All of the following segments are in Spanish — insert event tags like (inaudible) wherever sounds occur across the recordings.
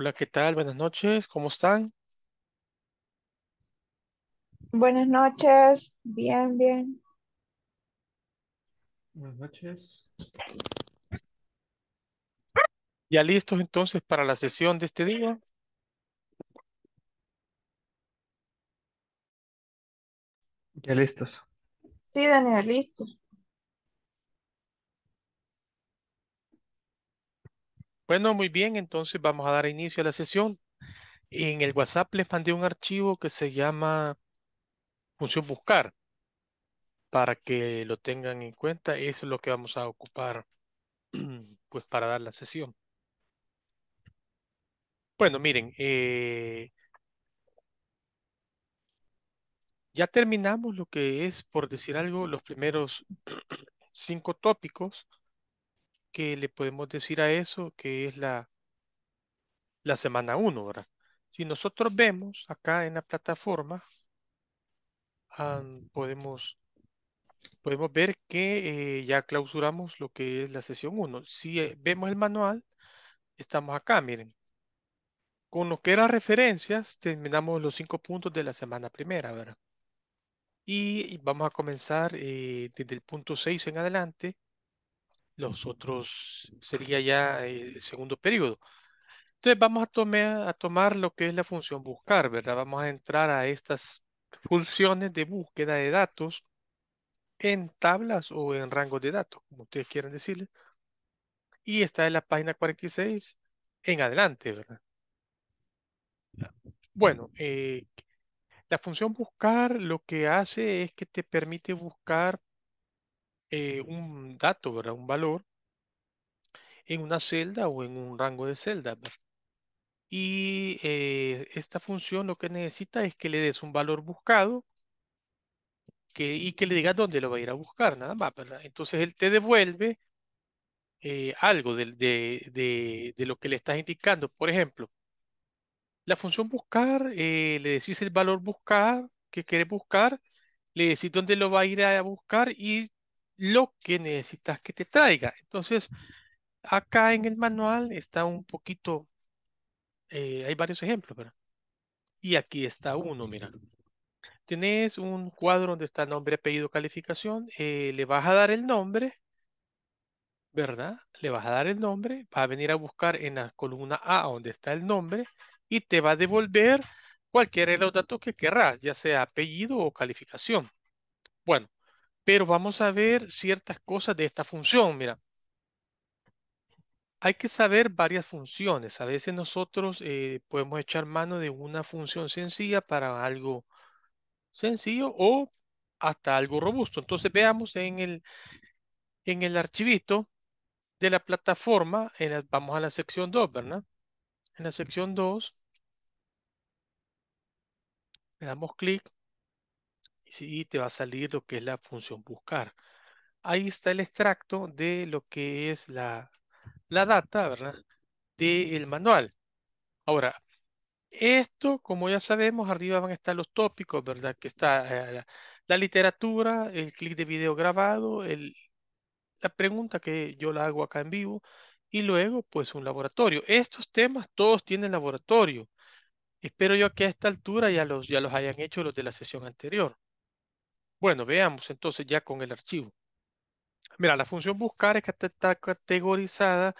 Hola, ¿qué tal? Buenas noches, ¿cómo están? Buenas noches, bien, bien. Buenas noches. ¿Ya listos entonces para la sesión de este día? Ya listos. Sí, Daniel, listos. Bueno, muy bien, entonces vamos a dar inicio a la sesión. En el WhatsApp les mandé un archivo que se llama función buscar. Para que lo tengan en cuenta, eso es lo que vamos a ocupar (clears throat) pues para dar la sesión. Bueno, miren, eh, ya terminamos lo que es, por decir algo, los primeros (clears throat) cinco tópicos que le podemos decir a eso, que es la, la semana 1, ¿verdad? Si nosotros vemos acá en la plataforma, ah, podemos, podemos ver que eh, ya clausuramos lo que es la sesión 1. Si eh, vemos el manual, estamos acá, miren. Con lo que eran referencias, terminamos los cinco puntos de la semana primera, ¿verdad? Y vamos a comenzar eh, desde el punto 6 en adelante los otros sería ya el segundo periodo. Entonces vamos a, a tomar lo que es la función buscar, ¿verdad? Vamos a entrar a estas funciones de búsqueda de datos en tablas o en rangos de datos, como ustedes quieran decirle. Y está en la página 46 en adelante, ¿verdad? Bueno, eh, la función buscar lo que hace es que te permite buscar eh, un dato, ¿verdad? Un valor en una celda o en un rango de celdas. Y eh, esta función lo que necesita es que le des un valor buscado que, y que le digas dónde lo va a ir a buscar, nada más, ¿verdad? Entonces él te devuelve eh, algo de, de, de, lo que le estás indicando. Por ejemplo, la función buscar, le decís el valor buscar que quiere buscar, le decís dónde lo va a ir a buscar y lo que necesitas que te traiga. Entonces, acá en el manual está un poquito, eh, hay varios ejemplos, ¿verdad? Y aquí está uno, mira. Tenés un cuadro donde está nombre, apellido, calificación. Eh, le vas a dar el nombre, ¿verdad? Le vas a dar el nombre, va a venir a buscar en la columna A donde está el nombre y te va a devolver cualquiera de los datos que querrás, ya sea apellido o calificación. Bueno, pero vamos a ver ciertas cosas de esta función, mira. Hay que saber varias funciones. A veces nosotros eh, podemos echar mano de una función sencilla para algo sencillo o hasta algo robusto. Entonces veamos en el, en el archivito de la plataforma, en vamos a la sección 2, ¿verdad? En la sección 2 le damos clic y te va a salir lo que es la función buscar. Ahí está el extracto de lo que es la, la data, ¿verdad? Del manual. Ahora, esto, como ya sabemos, arriba van a estar los tópicos, ¿verdad? Que está eh, la, literatura, el clic de video grabado, la pregunta que yo la hago acá en vivo y luego, pues, un laboratorio. Estos temas todos tienen laboratorio. Espero yo que a esta altura ya los, ya los hayan hecho los de la sesión anterior. Bueno, veamos entonces ya con el archivo. Mira, la función buscar es que está categorizada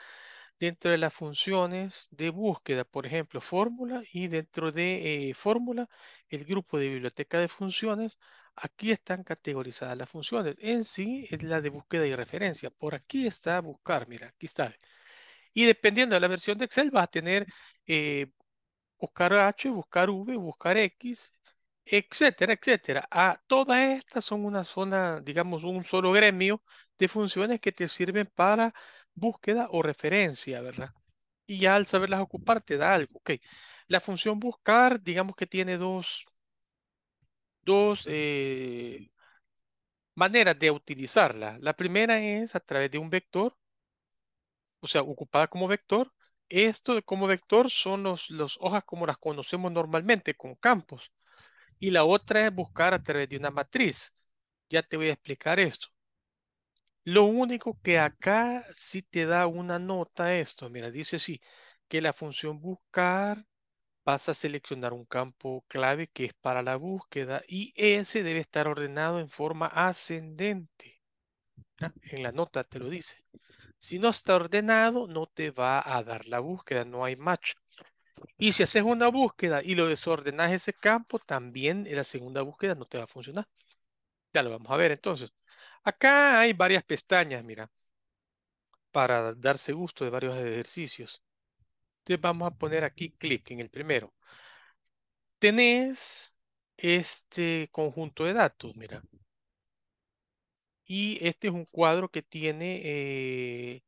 dentro de las funciones de búsqueda, por ejemplo, fórmula y dentro de eh, fórmula, el grupo de biblioteca de funciones, aquí están categorizadas las funciones. En sí es la de búsqueda y referencia. Por aquí está buscar, mira, aquí está. Y dependiendo de la versión de Excel vas a tener eh, buscar H, buscar V, buscar X, etcétera, etcétera. a ah, todas estas son una zona, digamos, un solo gremio de funciones que te sirven para búsqueda o referencia, ¿verdad? Y al saberlas ocupar te da algo. Ok. La función buscar, digamos que tiene dos, dos eh, maneras de utilizarla. La primera es a través de un vector, o sea, ocupada como vector. Esto como vector son las hojas como las conocemos normalmente, con campos. Y la otra es buscar a través de una matriz. Ya te voy a explicar esto. Lo único que acá sí te da una nota esto. Mira, dice sí, que la función buscar vas a seleccionar un campo clave que es para la búsqueda y ese debe estar ordenado en forma ascendente. Ah. En la nota te lo dice. Si no está ordenado, no te va a dar la búsqueda, no hay match. Y si haces una búsqueda y lo desordenas ese campo, también en la segunda búsqueda no te va a funcionar. Ya lo vamos a ver entonces. Acá hay varias pestañas, mira, para darse gusto de varios ejercicios. Entonces vamos a poner aquí clic en el primero. Tenés este conjunto de datos, mira. Y este es un cuadro que tiene eh,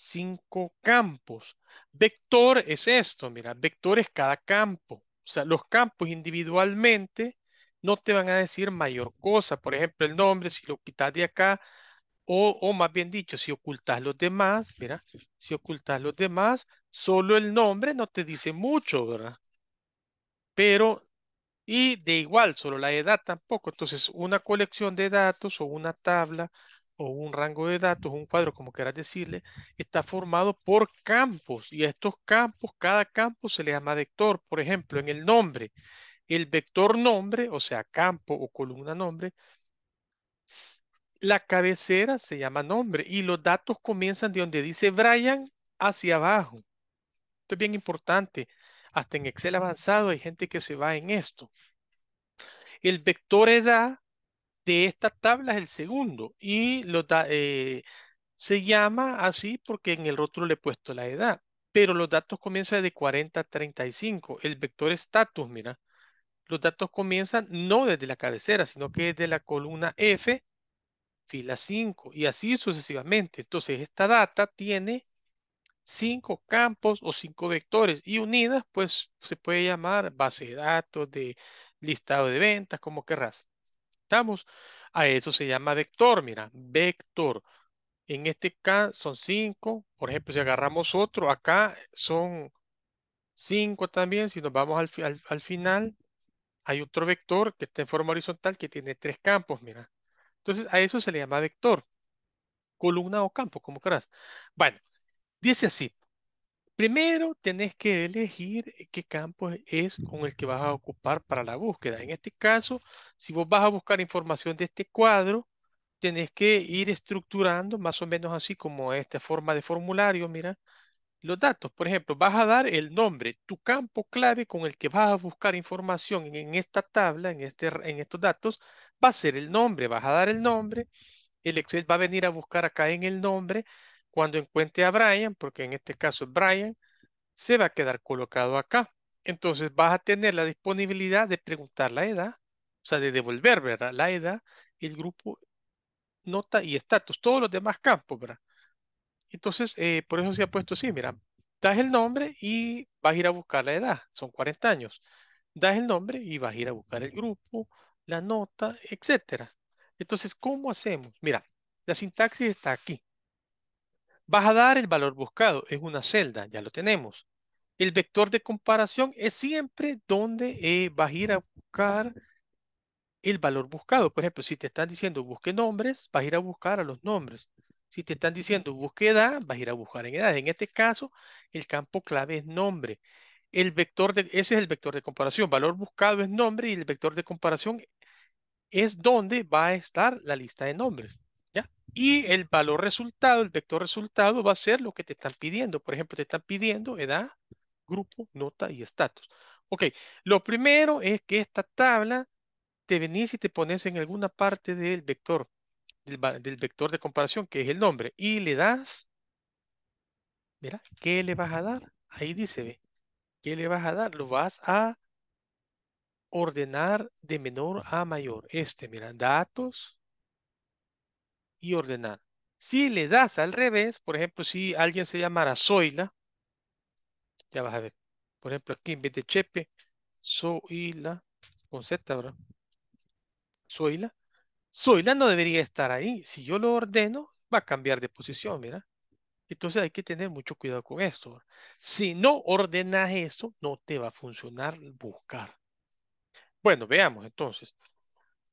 cinco campos. Vector es esto, mira, vector es cada campo. O sea, los campos individualmente no te van a decir mayor cosa. Por ejemplo, el nombre, si lo quitas de acá, o, o, más bien dicho, si ocultas los demás, mira, si ocultas los demás, solo el nombre no te dice mucho, ¿verdad? Pero, y de igual, solo la edad tampoco. Entonces, una colección de datos o una tabla o un rango de datos, un cuadro, como quieras decirle, está formado por campos y a estos campos, cada campo se le llama vector. Por ejemplo, en el nombre, el vector nombre, o sea, campo o columna nombre, la cabecera se llama nombre y los datos comienzan de donde dice Brian hacia abajo. Esto es bien importante. Hasta en Excel avanzado hay gente que se va en esto. El vector edad de esta tabla es el segundo y lo eh, se llama así porque en el rótulo le he puesto la edad, pero los datos comienzan de 40 a 35. El vector status, mira, los datos comienzan no desde la cabecera, sino que desde la columna F, fila 5, y así sucesivamente. Entonces, esta data tiene cinco campos o cinco vectores y unidas, pues se puede llamar base de datos, de listado de ventas, como querrás a eso se llama vector, mira, vector. En este caso son 5, por ejemplo, si agarramos otro, acá son 5 también, si nos vamos al, al, final, hay otro vector que está en forma horizontal que tiene tres campos, mira. Entonces a eso se le llama vector, columna o campo, como quieras Bueno, dice así, Primero tenés que elegir qué campo es con el que vas a ocupar para la búsqueda. En este caso, si vos vas a buscar información de este cuadro, tenés que ir estructurando más o menos así como esta forma de formulario, mira, los datos. Por ejemplo, vas a dar el nombre, tu campo clave con el que vas a buscar información en, esta tabla, en, este en estos datos, va a ser el nombre, vas a dar el nombre, el Excel va a venir a buscar acá en el nombre cuando encuentre a Brian, porque en este caso es Brian, se va a quedar colocado acá. Entonces vas a tener la disponibilidad de preguntar la edad, o sea, de devolver ¿verdad? la edad, el grupo, nota y estatus, todos los demás campos, ¿verdad? Entonces, eh, por eso se ha puesto así, mira, das el nombre y vas a ir a buscar la edad, son 40 años. Das el nombre y vas a ir a buscar el grupo, la nota, etcétera. Entonces, ¿cómo hacemos? Mira, la sintaxis está aquí. Vas a dar el valor buscado, es una celda, ya lo tenemos. El vector de comparación es siempre donde eh, vas a ir a buscar el valor buscado. Por ejemplo, si te están diciendo busque nombres, vas a ir a buscar a los nombres. Si te están diciendo busque edad, vas a ir a buscar en edad. En este caso, el campo clave es nombre. El vector de, ese es el vector de comparación. Valor buscado es nombre y el vector de comparación es donde va a estar la lista de nombres. Y el valor resultado, el vector resultado va a ser lo que te están pidiendo. Por ejemplo, te están pidiendo edad, grupo, nota y estatus. Ok, lo primero es que esta tabla te venís y te pones en alguna parte del vector, del, vector de comparación, que es el nombre, y le das, mira, ¿qué le vas a dar? Ahí dice, ¿qué le vas a dar? Lo vas a ordenar de menor a mayor. Este, mira, datos, y ordenar. Si le das al revés, por ejemplo, si alguien se llamara Zoila, ya vas a ver. Por ejemplo, aquí en vez de Chepe, Zoila, con Z, ¿verdad? Zoila. Zoila no debería estar ahí. Si yo lo ordeno, va a cambiar de posición, mira. Entonces hay que tener mucho cuidado con esto. Si no ordenas esto, no te va a funcionar buscar. Bueno, veamos entonces.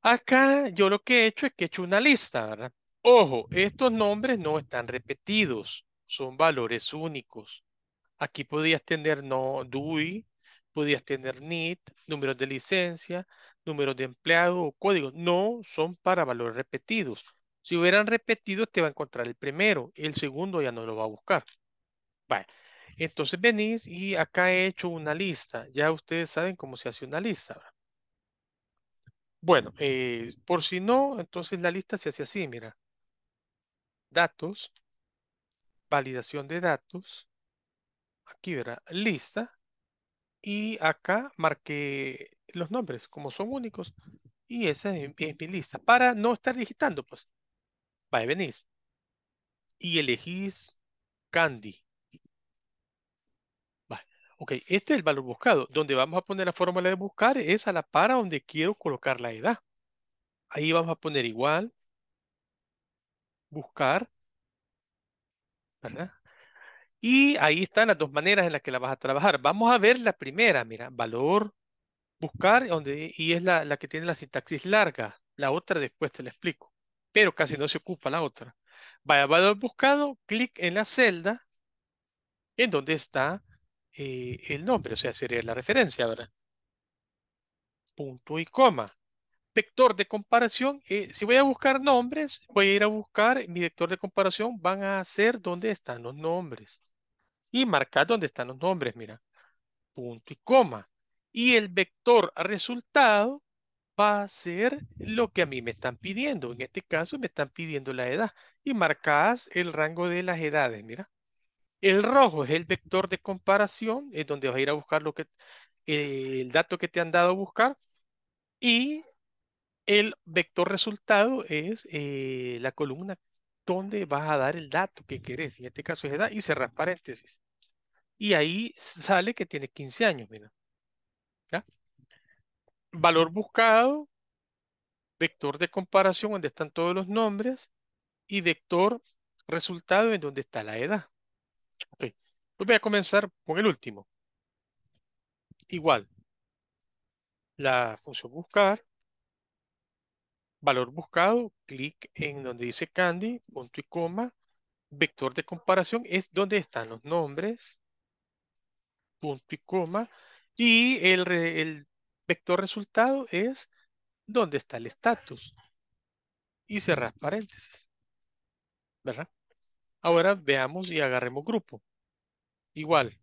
Acá yo lo que he hecho es que he hecho una lista, ¿verdad? Ojo, estos nombres no están repetidos, son valores únicos. Aquí podías tener no DUI, podías tener NIT, números de licencia, números de empleado o código. No son para valores repetidos. Si hubieran repetidos, te va a encontrar el primero, el segundo ya no lo va a buscar. Vale. Entonces venís y acá he hecho una lista. Ya ustedes saben cómo se hace una lista. Bueno, eh, por si no, entonces la lista se hace así, mira datos, validación de datos, aquí verá, lista, y acá marqué los nombres, como son únicos, y esa es, mi lista, para no estar digitando, pues, va a venir y elegís Candy. Ok, este es el valor buscado, donde vamos a poner la fórmula de buscar es a la para donde quiero colocar la edad. Ahí vamos a poner igual, buscar, ¿verdad? Y ahí están las dos maneras en las que la vas a trabajar. Vamos a ver la primera, mira, valor, buscar, donde, y es la, que tiene la sintaxis larga. La otra después te la explico, pero casi no se ocupa la otra. Vaya, valor buscado, clic en la celda en donde está eh, el nombre, o sea, sería la referencia, ¿verdad? Punto y coma vector de comparación, eh, si voy a buscar nombres, voy a ir a buscar mi vector de comparación, van a ser donde están los nombres. Y marcar dónde están los nombres, mira. Punto y coma. Y el vector resultado va a ser lo que a mí me están pidiendo. En este caso me están pidiendo la edad. Y marcas el rango de las edades, mira. El rojo es el vector de comparación, es donde vas a ir a buscar lo que, eh, el dato que te han dado a buscar. Y el vector resultado es eh, la columna donde vas a dar el dato que querés. En este caso es edad y cerrar paréntesis. Y ahí sale que tiene 15 años, mira. Valor buscado, vector de comparación donde están todos los nombres y vector resultado en donde está la edad. Ok, pues voy a comenzar con el último. Igual, la función buscar, valor buscado, clic en donde dice Candy, punto y coma, vector de comparación es donde están los nombres, punto y coma, y el, vector resultado es donde está el estatus. Y cerrar paréntesis. ¿Verdad? Ahora veamos y agarremos grupo. Igual,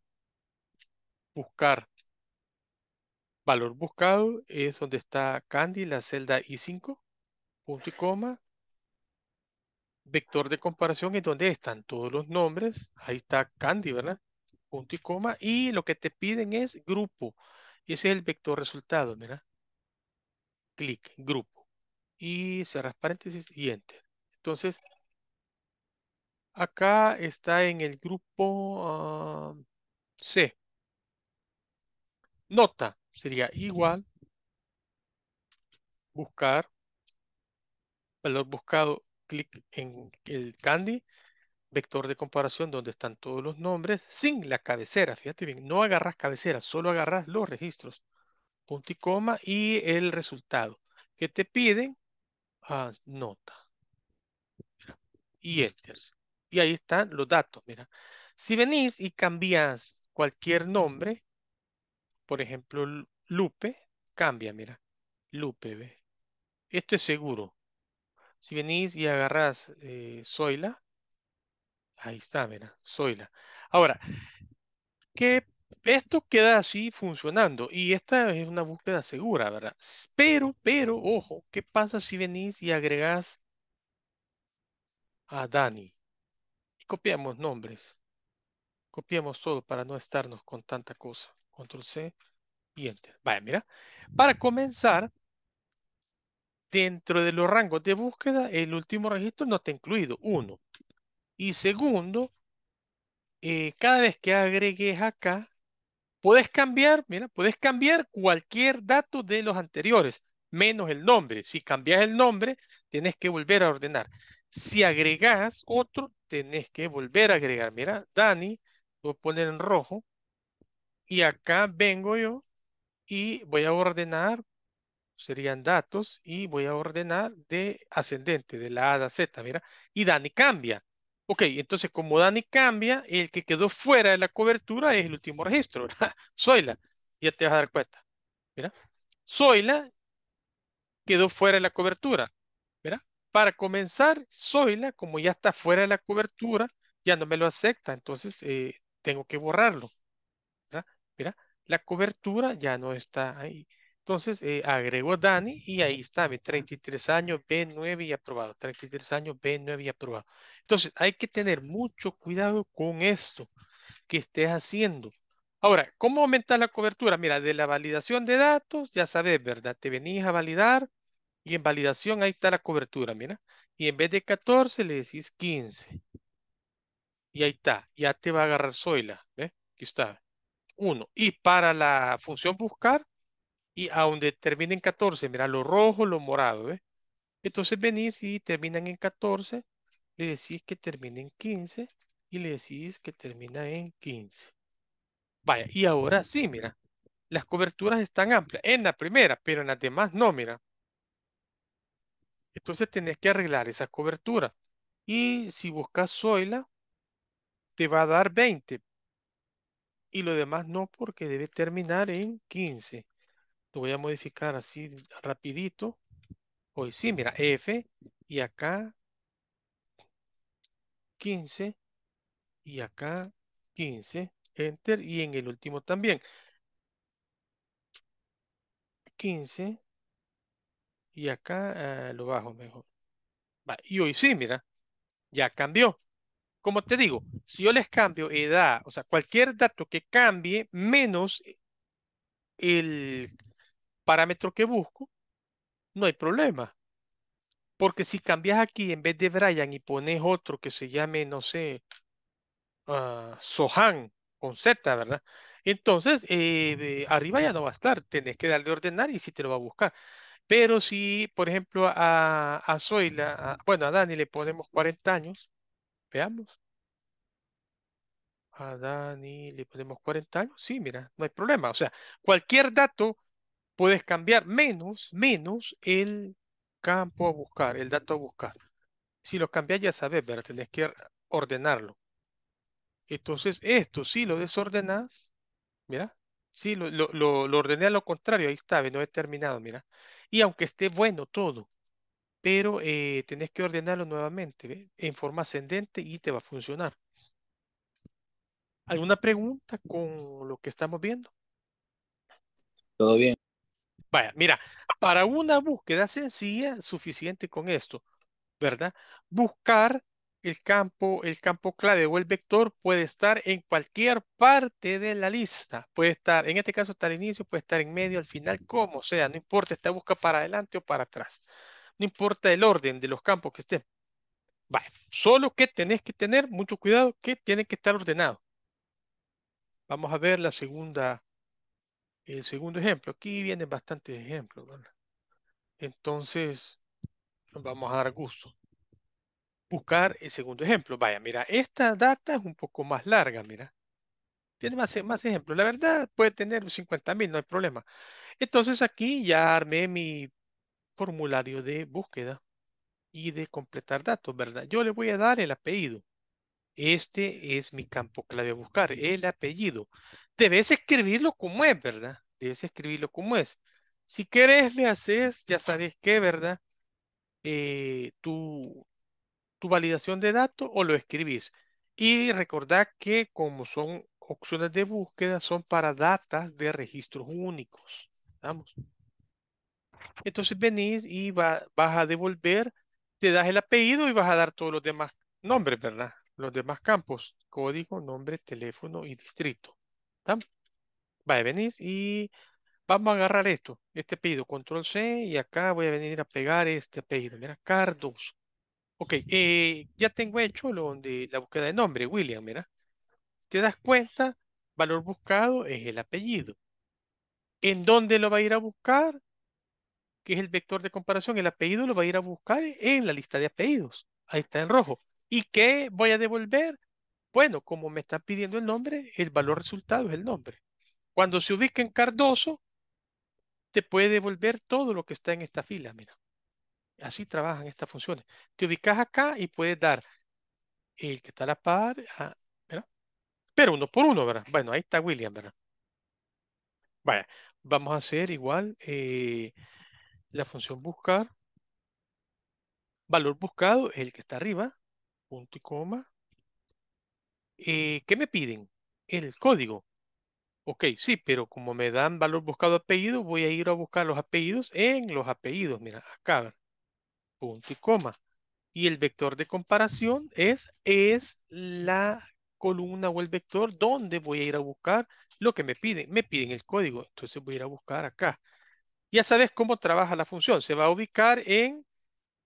buscar valor buscado es donde está Candy, la celda I5 punto y coma, vector de comparación en donde están todos los nombres, ahí está Candy, ¿verdad? Punto y coma, y lo que te piden es grupo, y ese es el vector resultado, mira, clic, grupo, y cerras paréntesis y enter. Entonces, acá está en el grupo ah, C. Nota sería igual buscar valor buscado, clic en el candy, vector de comparación donde están todos los nombres, sin la cabecera, fíjate bien, no agarras cabecera, solo agarras los registros, punto y coma, y el resultado. que te piden? Ah, nota. Y enter. Y ahí están los datos, mira. Si venís y cambias cualquier nombre, por ejemplo, Lupe, cambia, mira. Lupe, ve. Esto es seguro. Si venís y agarrás Soila, eh, Zoila, ahí está, mira, Zoila. Ahora, que esto queda así funcionando y esta es una búsqueda segura, ¿verdad? Pero, pero, ojo, ¿qué pasa si venís y agregás a Dani? copiamos nombres. Copiamos todo para no estarnos con tanta cosa. Control C y Enter. Vaya, mira. Para comenzar, dentro de los rangos de búsqueda, el último registro no está incluido, uno. Y segundo, eh, cada vez que agregues acá, puedes cambiar, mira, puedes cambiar cualquier dato de los anteriores, menos el nombre. Si cambias el nombre, tienes que volver a ordenar. Si agregas otro, tenés que volver a agregar. Mira, Dani, voy a poner en rojo. Y acá vengo yo y voy a ordenar serían datos y voy a ordenar de ascendente, de la A a Z, mira. Y Dani cambia. Ok, entonces como Dani cambia, el que quedó fuera de la cobertura es el último registro, ¿verdad? (laughs) Zoila, ya te vas a dar cuenta. Mira, Zoila quedó fuera de la cobertura, verdad Para comenzar, Zoila, como ya está fuera de la cobertura, ya no me lo acepta, entonces eh, tengo que borrarlo. ¿verdad? Mira, la cobertura ya no está ahí. Entonces, eh, agrego Dani y ahí está, 33 años, B9 y aprobado. 33 años, B9 y aprobado. Entonces, hay que tener mucho cuidado con esto que estés haciendo. Ahora, ¿cómo aumentar la cobertura? Mira, de la validación de datos, ya sabes, ¿verdad? Te venís a validar y en validación ahí está la cobertura, mira. Y en vez de 14 le decís 15. Y ahí está, ya te va a agarrar Zoila, ¿ves? Aquí está. Uno. Y para la función buscar, y a donde termina en 14, mira, lo rojo, lo morado, ¿eh? Entonces venís y terminan en 14, le decís que termina en 15 y le decís que termina en 15. Vaya, y ahora sí, mira, las coberturas están amplias en la primera, pero en las demás no, mira. Entonces tenés que arreglar esas coberturas. Y si buscas Zoila, te va a dar 20. Y lo demás no, porque debe terminar en 15. Lo voy a modificar así rapidito. Hoy sí, mira, F y acá 15 y acá 15. Enter y en el último también. 15 y acá eh, lo bajo mejor. y hoy sí, mira, ya cambió. Como te digo, si yo les cambio edad, o sea, cualquier dato que cambie menos el parámetro que busco, no hay problema. Porque si cambias aquí en vez de Brian y pones otro que se llame, no sé, ah, Sohan con Z, ¿verdad? Entonces, eh, arriba ya no va a estar. Tenés que darle ordenar y si sí te lo va a buscar. Pero si, por ejemplo, a, a Zoila, bueno, a Dani le ponemos 40 años, veamos. A Dani le ponemos 40 años, sí, mira, no hay problema. O sea, cualquier dato puedes cambiar menos, menos el campo a buscar, el dato a buscar. Si lo cambias ya sabes, ¿verdad? Tenés que ordenarlo. Entonces, esto, si lo desordenás, mira, si lo, ordené a lo contrario, ahí está, no he terminado, mira. Y aunque esté bueno todo, pero eh, tenés que ordenarlo nuevamente, ¿ves? en forma ascendente y te va a funcionar. ¿Alguna pregunta con lo que estamos viendo? Todo bien. Vaya, mira, para una búsqueda sencilla, suficiente con esto, ¿verdad? Buscar el campo, el campo clave o el vector puede estar en cualquier parte de la lista. Puede estar, en este caso está al inicio, puede estar en medio, al final, como sea, no importa, esta busca para adelante o para atrás. No importa el orden de los campos que estén. Vaya. solo que tenés que tener mucho cuidado que tiene que estar ordenado. Vamos a ver la segunda el segundo ejemplo, aquí vienen bastantes ejemplos, ¿verdad? Entonces, vamos a dar gusto. Buscar el segundo ejemplo. Vaya, mira, esta data es un poco más larga, mira. Tiene más, e, más ejemplos. La verdad, puede tener 50.000, mil, no hay problema. Entonces, aquí ya armé mi formulario de búsqueda y de completar datos, ¿verdad? Yo le voy a dar el apellido. Este es mi campo clave a buscar, el apellido debes escribirlo como es, ¿verdad? Debes escribirlo como es. Si querés, le haces, ya sabes qué, ¿verdad? Eh, tu, tu validación de datos o lo escribís. Y recordad que como son opciones de búsqueda, son para datas de registros únicos. Vamos. Entonces venís y vas a devolver, te das el apellido y vas a dar todos los demás nombres, ¿verdad? Los demás campos, código, nombre, teléfono y distrito. Vale, venís y vamos a agarrar esto, este apellido, control C, y acá voy a venir a pegar este apellido, mira, Cardos. Ok, eh, ya tengo hecho lo la búsqueda de nombre, William, mira. Te das cuenta, valor buscado es el apellido. ¿En dónde lo va a ir a buscar? Que es el vector de comparación. El apellido lo va a ir a buscar en la lista de apellidos. Ahí está en rojo. ¿Y qué voy a devolver? Bueno, como me está pidiendo el nombre, el valor resultado es el nombre. Cuando se ubica en Cardoso, te puede devolver todo lo que está en esta fila, mira. Así trabajan estas funciones. Te ubicas acá y puedes dar el que está a la par, ah, a, pero uno por uno, ¿verdad? Bueno, ahí está William, ¿verdad? Vaya, vamos a hacer igual eh, la función buscar. Valor buscado, el que está arriba, punto y coma. Eh, ¿Qué me piden? El código. Ok, sí, pero como me dan valor buscado apellido, voy a ir a buscar los apellidos en los apellidos. Mira, acá. Punto y coma. Y el vector de comparación es, es la columna o el vector donde voy a ir a buscar lo que me piden. Me piden el código, entonces voy a ir a buscar acá. Ya sabes cómo trabaja la función. Se va a ubicar en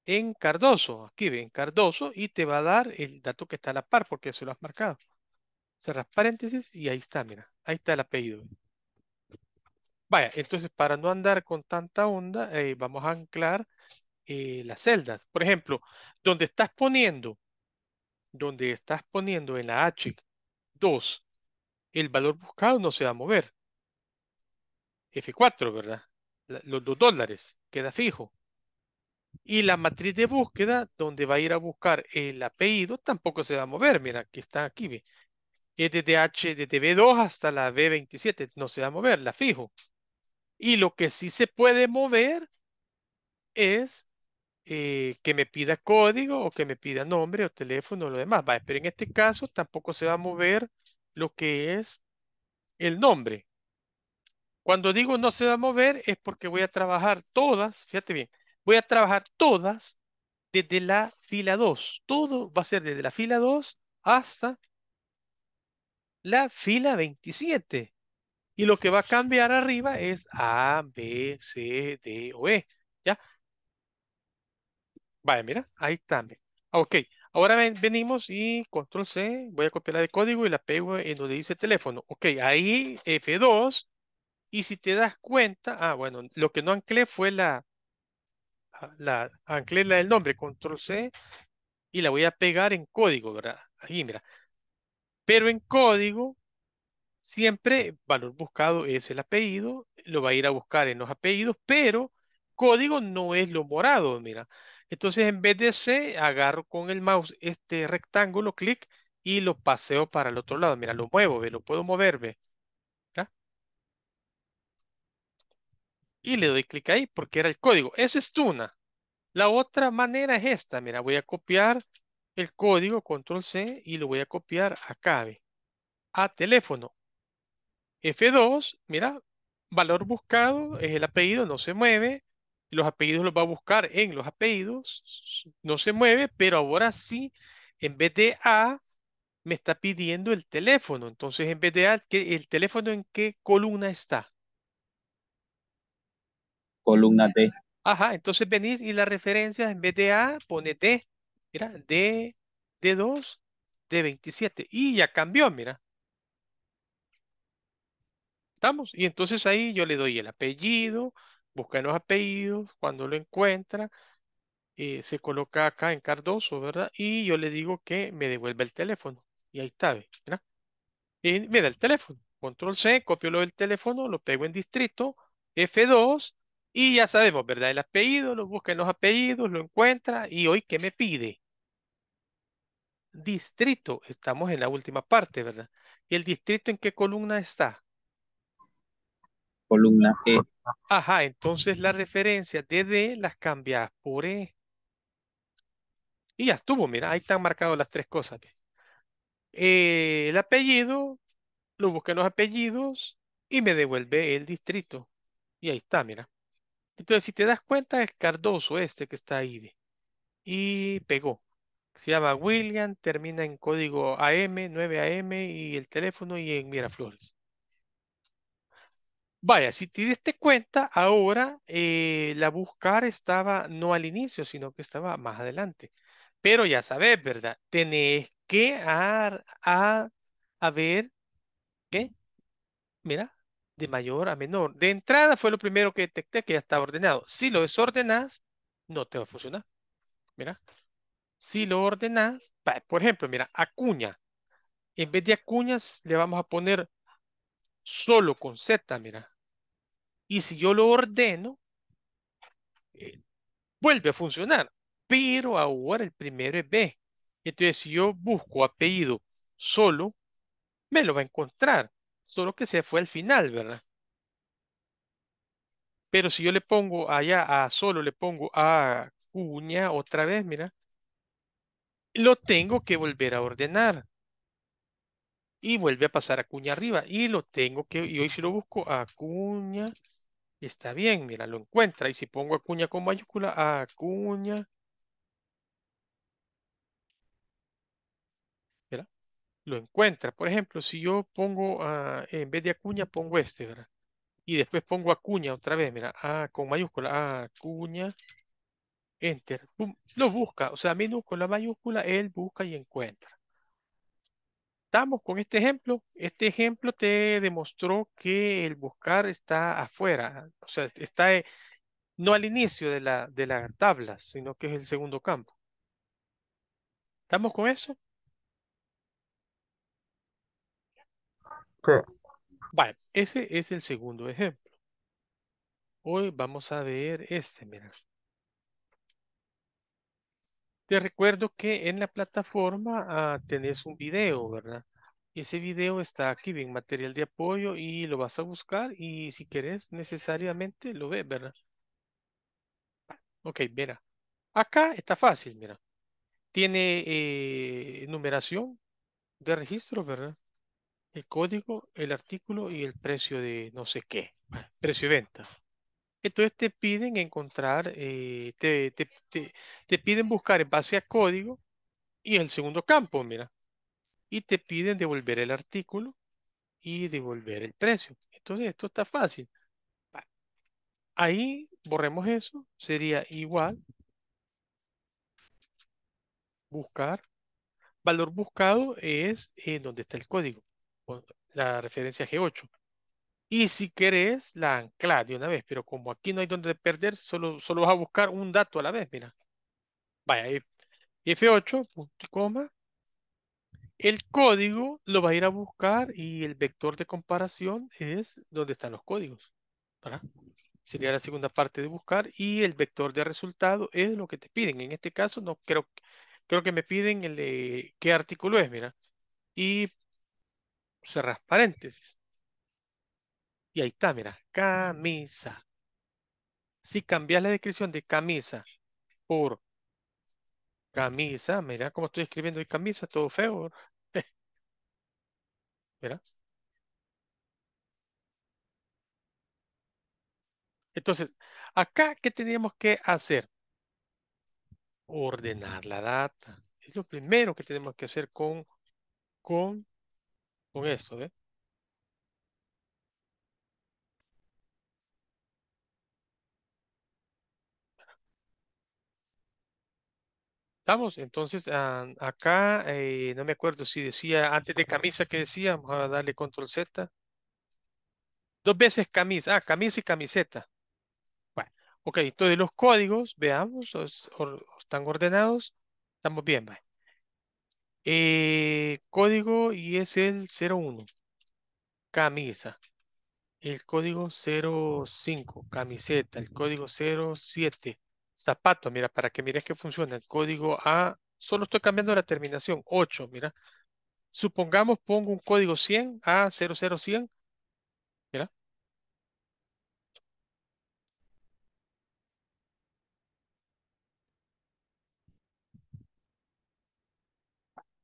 en Cardoso. Aquí ven, Cardoso, y te va a dar el dato que está a la par, porque eso lo has marcado. Cerras paréntesis y ahí está, mira. Ahí está el apellido. Vaya, entonces para no andar con tanta onda, eh, vamos a anclar eh, las celdas. Por ejemplo, donde estás poniendo, donde estás poniendo en la H2, el valor buscado no se va a mover. F4, ¿verdad? los, dos dólares, queda fijo. Y la matriz de búsqueda, donde va a ir a buscar el apellido, tampoco se va a mover. Mira, que está aquí. Ve. Es desde H, desde B2 hasta la B27. No se va a mover, la fijo. Y lo que sí se puede mover es eh, que me pida código o que me pida nombre o teléfono o lo demás. Vale, pero en este caso tampoco se va a mover lo que es el nombre. Cuando digo no se va a mover es porque voy a trabajar todas, fíjate bien, voy a trabajar todas desde la fila 2. Todo va a ser desde la fila 2 hasta la fila 27. Y lo que va a cambiar arriba es A, B, C, D o E. ¿Ya? Vaya, mira, ahí también. Ok, ahora venimos y control C, voy a copiar el código y la pego en donde dice teléfono. Ok, ahí F2. Y si te das cuenta, ah, bueno, lo que no anclé fue la, la anclé la del nombre, control C, y la voy a pegar en código, ¿verdad? Aquí, mira. Pero en código, siempre valor buscado es el apellido, lo va a ir a buscar en los apellidos, pero código no es lo morado, mira. Entonces, en vez de C, agarro con el mouse este rectángulo, clic, y lo paseo para el otro lado. Mira, lo muevo, ¿ve? lo puedo mover, ¿ve? y le doy clic ahí porque era el código. Esa es una. La otra manera es esta. Mira, voy a copiar el código, control C, y lo voy a copiar acá, a teléfono. F2, mira, valor buscado es el apellido, no se mueve. Los apellidos los va a buscar en los apellidos, no se mueve, pero ahora sí, en vez de A, me está pidiendo el teléfono. Entonces, en vez de A, ¿el teléfono en qué columna está? columna D. Ajá, entonces venís y la referencia en vez de A, pone D. Mira, D, D2, D27. Y ya cambió, mira. ¿Estamos? Y entonces ahí yo le doy el apellido, busca los apellidos, cuando lo encuentra, eh, se coloca acá en Cardoso, ¿verdad? Y yo le digo que me devuelva el teléfono. Y ahí está, mira Y me da el teléfono. Control C, copio lo del teléfono, lo pego en distrito, F2, y ya sabemos, ¿verdad? El apellido, lo busca en los apellidos, lo encuentra y hoy, ¿qué me pide? Distrito, estamos en la última parte, ¿verdad? ¿Y el distrito en qué columna está? Columna E. Ajá, entonces la referencia de D las cambias por E. Y ya estuvo, mira, ahí están marcadas las tres cosas. Eh, el apellido, lo busca en los apellidos y me devuelve el distrito. Y ahí está, mira. Entonces, si te das cuenta, es Cardoso este que está ahí. Y pegó. Se llama William, termina en código AM, 9AM y el teléfono y en Miraflores. Vaya, si te diste cuenta, ahora eh, la buscar estaba no al inicio, sino que estaba más adelante. Pero ya sabes, ¿verdad? Tenés que a ver, ¿qué? Mira, de mayor a menor. De entrada fue lo primero que detecté que ya estaba ordenado. Si lo desordenas, no te va a funcionar. Mira, si lo ordenas, por ejemplo, mira, acuña. En vez de acuñas, le vamos a poner solo con Z, mira. Y si yo lo ordeno, eh, vuelve a funcionar. Pero ahora el primero es B. Entonces, si yo busco apellido solo, me lo va a encontrar solo que se fue al final, ¿verdad? Pero si yo le pongo allá a solo, le pongo a cuña otra vez, mira, lo tengo que volver a ordenar. Y vuelve a pasar a cuña arriba. Y lo tengo que, y hoy si lo busco a cuña, está bien, mira, lo encuentra. Y si pongo a cuña con mayúscula, a cuña, lo encuentra. Por ejemplo, si yo pongo, ah, en vez de Acuña, pongo este, ¿verdad? Y después pongo Acuña otra vez, mira, ah, con mayúscula, Acuña, Enter, lo busca, o sea, con la mayúscula, él busca y encuentra. Estamos con este ejemplo. Este ejemplo te demostró que el buscar está afuera, o sea, está eh, no al inicio de la, de la tabla, sino que es el segundo campo. ¿Estamos con eso? Bueno, ese es el segundo ejemplo. Hoy vamos a ver este, mira. Te recuerdo que en la plataforma ah, tenés un video, ¿verdad? Ese video está aquí, bien, material de apoyo y lo vas a buscar y si querés necesariamente lo ves, ¿verdad? Ok, mira. Acá está fácil, mira. Tiene eh, numeración de registro ¿verdad? el código, el artículo y el precio de no sé qué, (laughs) precio de venta. Entonces te piden encontrar, eh, te, piden buscar en base a código y el segundo campo, mira. Y te piden devolver el artículo y devolver el precio. Entonces esto está fácil. Ahí borremos eso. Sería igual buscar. Valor buscado es en donde está el código la referencia G8. Y si querés, la ancla de una vez, pero como aquí no hay donde perder, solo, solo vas a buscar un dato a la vez, mira. Vaya, F8, punto coma. El código lo va a ir a buscar y el vector de comparación es donde están los códigos. Sería la segunda parte de buscar y el vector de resultado es lo que te piden. En este caso, no creo, creo que me piden el de qué artículo es, mira. Y cerras paréntesis. Y ahí está, mira, camisa. Si cambias la descripción de camisa por camisa, mira cómo estoy escribiendo camisa, todo feo. (laughs) mira. Entonces, acá, ¿qué teníamos que hacer? Ordenar la data. Es lo primero que tenemos que hacer con, con con esto, ¿eh? ¿Estamos? Entonces, ah, acá, eh, no me acuerdo si decía, antes de camisa, que decía? Vamos a darle control Z. Dos veces camisa. Ah, camisa y camiseta. Bueno, ok, entonces los códigos, veamos, están ordenados. Estamos bien, bye. Eh, código y es el 01. Camisa. El código 05. Camiseta. El código 07. Zapato. Mira, para que mires que funciona. El código A. Solo estoy cambiando la terminación. 8. Mira. Supongamos pongo un código 100 a 00100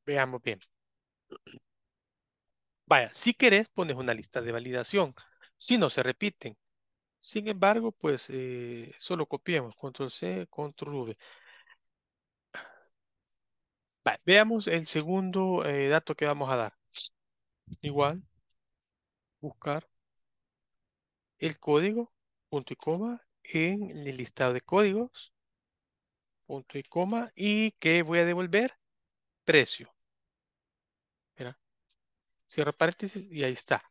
Veamos bien. Vaya, si querés, pones una lista de validación. Si no se repiten. Sin embargo, pues eh, solo copiamos. Control C, Control V. veamos el segundo eh, dato que vamos a dar. Igual, buscar el código, punto y coma, en el listado de códigos, punto y coma, y que voy a devolver precio. Mira. Cierra paréntesis y ahí está.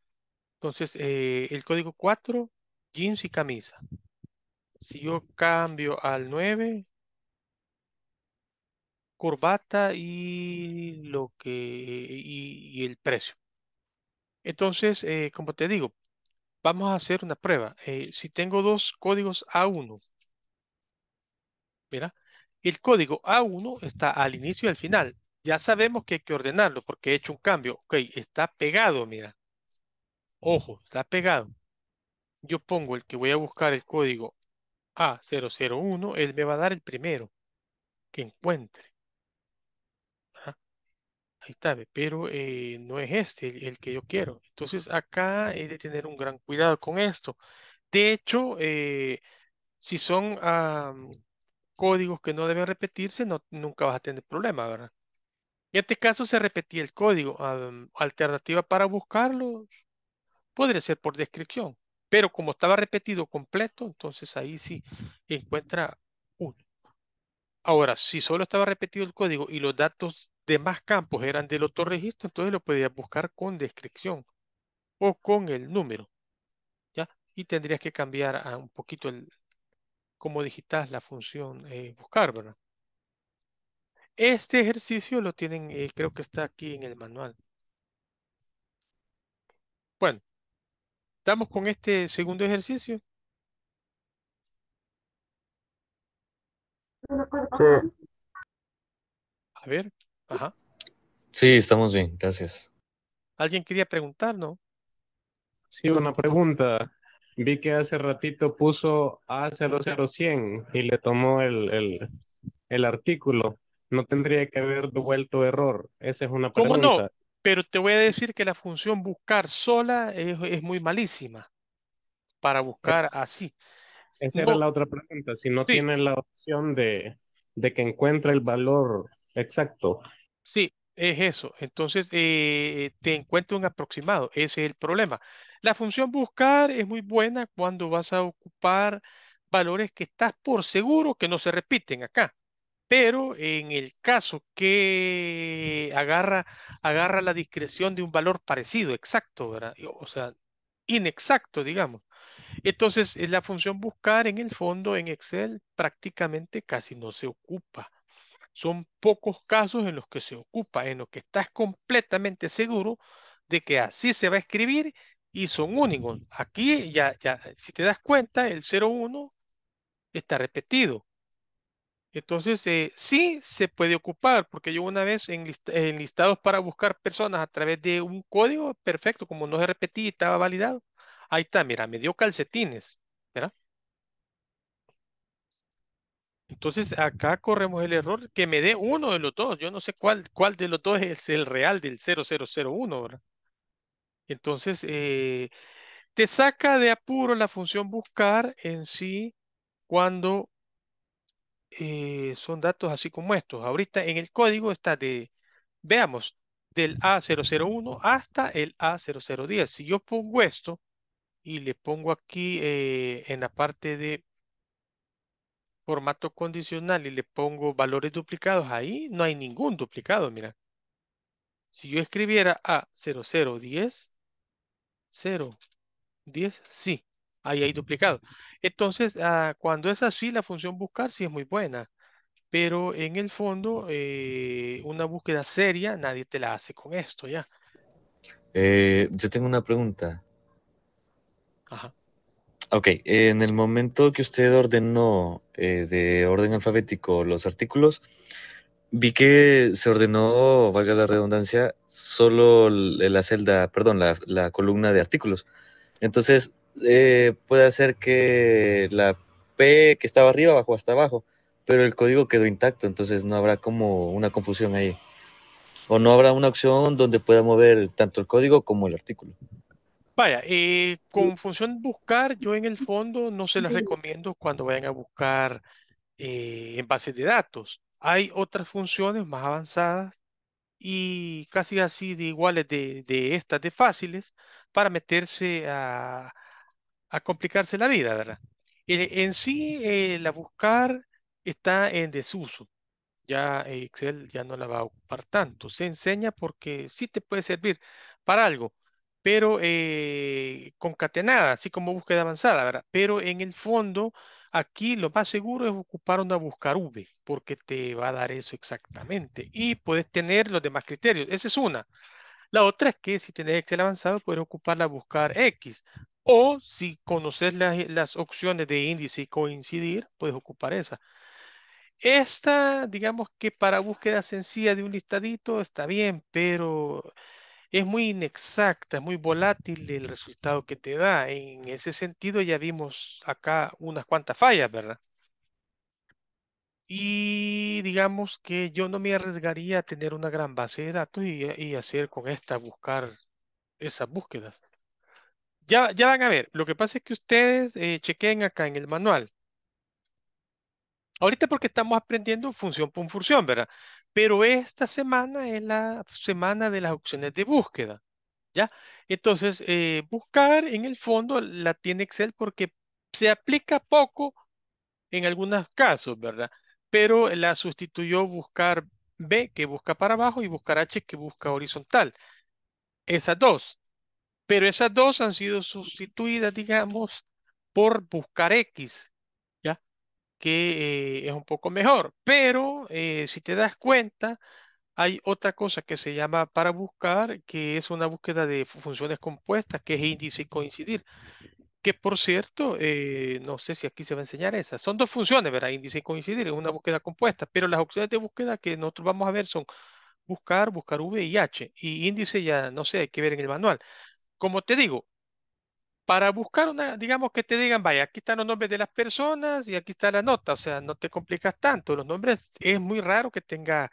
Entonces, eh, el código 4, jeans y camisa. Si yo cambio al 9, corbata y lo que y, el precio. Entonces, eh, como te digo, vamos a hacer una prueba. Eh, si tengo dos códigos A1, mira, el código A1 está al inicio y al final ya sabemos que hay que ordenarlo porque he hecho un cambio. Ok, está pegado, mira. Ojo, está pegado. Yo pongo el que voy a buscar el código A001, él me va a dar el primero que encuentre. Ahí está, pero eh, no es este el, que yo quiero. Entonces acá he de tener un gran cuidado con esto. De hecho, eh, si son códigos que no deben repetirse, no, nunca vas a tener problema, ¿verdad? En este caso se repetía el código. alternativa para buscarlo podría ser por descripción, pero como estaba repetido completo, entonces ahí sí encuentra uno. Ahora, si solo estaba repetido el código y los datos de más campos eran del otro registro, entonces lo podías buscar con descripción o con el número. ¿ya? Y tendrías que cambiar un poquito el, cómo digitas la función eh, buscar, ¿verdad? Este ejercicio lo tienen, eh, creo que está aquí en el manual. Bueno, estamos con este segundo ejercicio. A ver, Sí, estamos bien, gracias. ¿Alguien quería preguntar, no? Sí, una pregunta. Vi que hace ratito puso A00100 y le tomó el, el, el artículo. No tendría que haber devuelto error. Esa es una pregunta. no? Pero te voy a decir que la función buscar sola es, muy malísima para buscar así. Esa era la otra pregunta. Si no tienes tiene la opción de, que encuentre el valor exacto. Sí, es eso. Entonces, eh, te encuentra un aproximado. Ese es el problema. La función buscar es muy buena cuando vas a ocupar valores que estás por seguro que no se repiten acá pero en el caso que agarra, agarra la discreción de un valor parecido, exacto, O sea, inexacto, digamos. Entonces, la función buscar en el fondo en Excel prácticamente casi no se ocupa. Son pocos casos en los que se ocupa, en los que estás completamente seguro de que así se va a escribir y son únicos. Aquí ya, ya si te das cuenta, el 01 está repetido entonces, eh, sí se puede ocupar, porque yo una vez en, listados para buscar personas a través de un código perfecto, como no se repetía estaba validado. Ahí está, mira, me dio calcetines, Entonces, acá corremos el error que me dé uno de los dos. Yo no sé cuál, cuál de los dos es el real del 0001, Entonces, eh, te saca de apuro la función buscar en sí cuando eh, son datos así como estos. Ahorita en el código está de, veamos, del A001 hasta el A0010. Si yo pongo esto y le pongo aquí eh, en la parte de formato condicional y le pongo valores duplicados, ahí no hay ningún duplicado, mira. Si yo escribiera A0010, 0, 10, sí ahí hay duplicado. Entonces, ah, cuando es así, la función buscar sí es muy buena, pero en el fondo, eh, una búsqueda seria nadie te la hace con esto, ¿ya? Eh, yo tengo una pregunta. Ajá. Ok, en el momento que usted ordenó eh, de orden alfabético los artículos, vi que se ordenó, valga la redundancia, solo la celda, perdón, la, la columna de artículos. Entonces, eh, puede hacer que la P que estaba arriba bajó hasta abajo, pero el código quedó intacto, entonces no habrá como una confusión ahí. O no habrá una opción donde pueda mover tanto el código como el artículo. Vaya, eh, con función buscar, yo en el fondo no se las recomiendo cuando vayan a buscar eh, en bases de datos. Hay otras funciones más avanzadas y casi así de iguales de estas, de fáciles, para meterse a, a complicarse la vida, ¿verdad? Eh, en sí, eh, la buscar está en desuso. Ya eh, Excel ya no la va a ocupar tanto. Se enseña porque sí te puede servir para algo, pero concatenada, así como búsqueda avanzada, ¿verdad? Pero en el fondo, aquí lo más seguro es ocupar una buscar V, porque te va a dar eso exactamente. Y puedes tener los demás criterios. Esa es una. La otra es que si tenés Excel avanzado, puedes ocupar la buscar X, o si conoces las opciones de índice y coincidir, puedes ocupar esa. Esta, digamos que para búsqueda sencilla de un listadito está bien, pero es muy inexacta, es muy volátil el resultado que te da. En ese sentido ya vimos acá unas cuantas fallas, ¿verdad? Y digamos que yo no me arriesgaría a tener una gran base de datos y hacer con esta buscar esas búsquedas. Ya, van a ver. Lo que pasa es que ustedes eh, chequen acá en el manual. Ahorita porque estamos aprendiendo función por función, ¿verdad? Pero esta semana es la semana de las opciones de búsqueda. ¿Ya? Entonces, eh, buscar en el fondo la tiene Excel porque se aplica poco en algunos casos, ¿verdad? Pero la sustituyó buscar B, que busca para abajo, y buscar H, que busca horizontal. Esas dos. Pero esas dos han sido sustituidas, digamos, por buscar X, ¿ya? Que eh, es un poco mejor. Pero eh, si te das cuenta, hay otra cosa que se llama para buscar, que es una búsqueda de funciones compuestas, que es índice y coincidir. Que por cierto, eh, no sé si aquí se va a enseñar esa. Son dos funciones, ¿verdad? Índice y coincidir, es una búsqueda compuesta, pero las opciones de búsqueda que nosotros vamos a ver son buscar, buscar V y H. Y índice ya, no sé, hay que ver en el manual como te digo, para buscar una, digamos que te digan, vaya, aquí están los nombres de las personas y aquí está la nota, o sea, no te complicas tanto. Los nombres es muy raro que tenga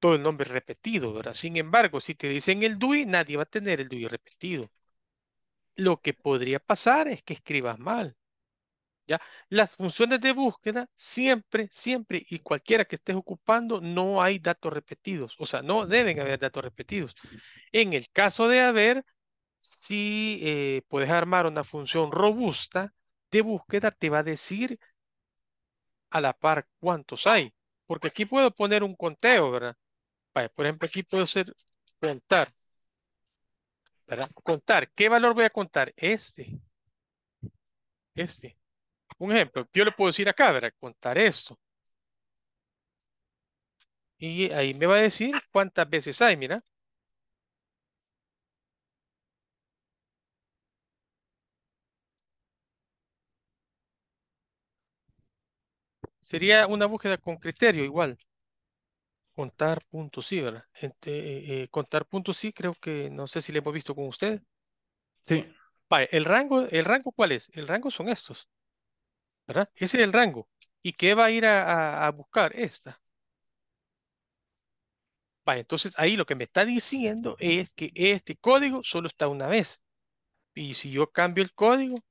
todo el nombre repetido, ¿verdad? Sin embargo, si te dicen el DUI, nadie va a tener el DUI repetido. Lo que podría pasar es que escribas mal. ¿Ya? Las funciones de búsqueda siempre, siempre y cualquiera que estés ocupando, no hay datos repetidos. O sea, no deben haber datos repetidos. En el caso de haber, si eh, puedes armar una función robusta de búsqueda, te va a decir a la par cuántos hay. Porque aquí puedo poner un conteo, ¿verdad? por ejemplo, aquí puedo hacer contar. ¿Verdad? Contar. ¿Qué valor voy a contar? Este. Este. Un ejemplo. Yo le puedo decir acá, ¿verdad? Contar esto. Y ahí me va a decir cuántas veces hay, mira. Sería una búsqueda con criterio igual. Contar puntos sí, ¿verdad? Eh, eh, contar puntos sí, creo que no sé si le hemos visto con usted. Sí. el rango, ¿el rango cuál es? El rango son estos. ¿Verdad? Ese es el rango. ¿Y qué va a ir a, a buscar? Esta. Vale, entonces ahí lo que me está diciendo es que este código solo está una vez. Y si yo cambio el código,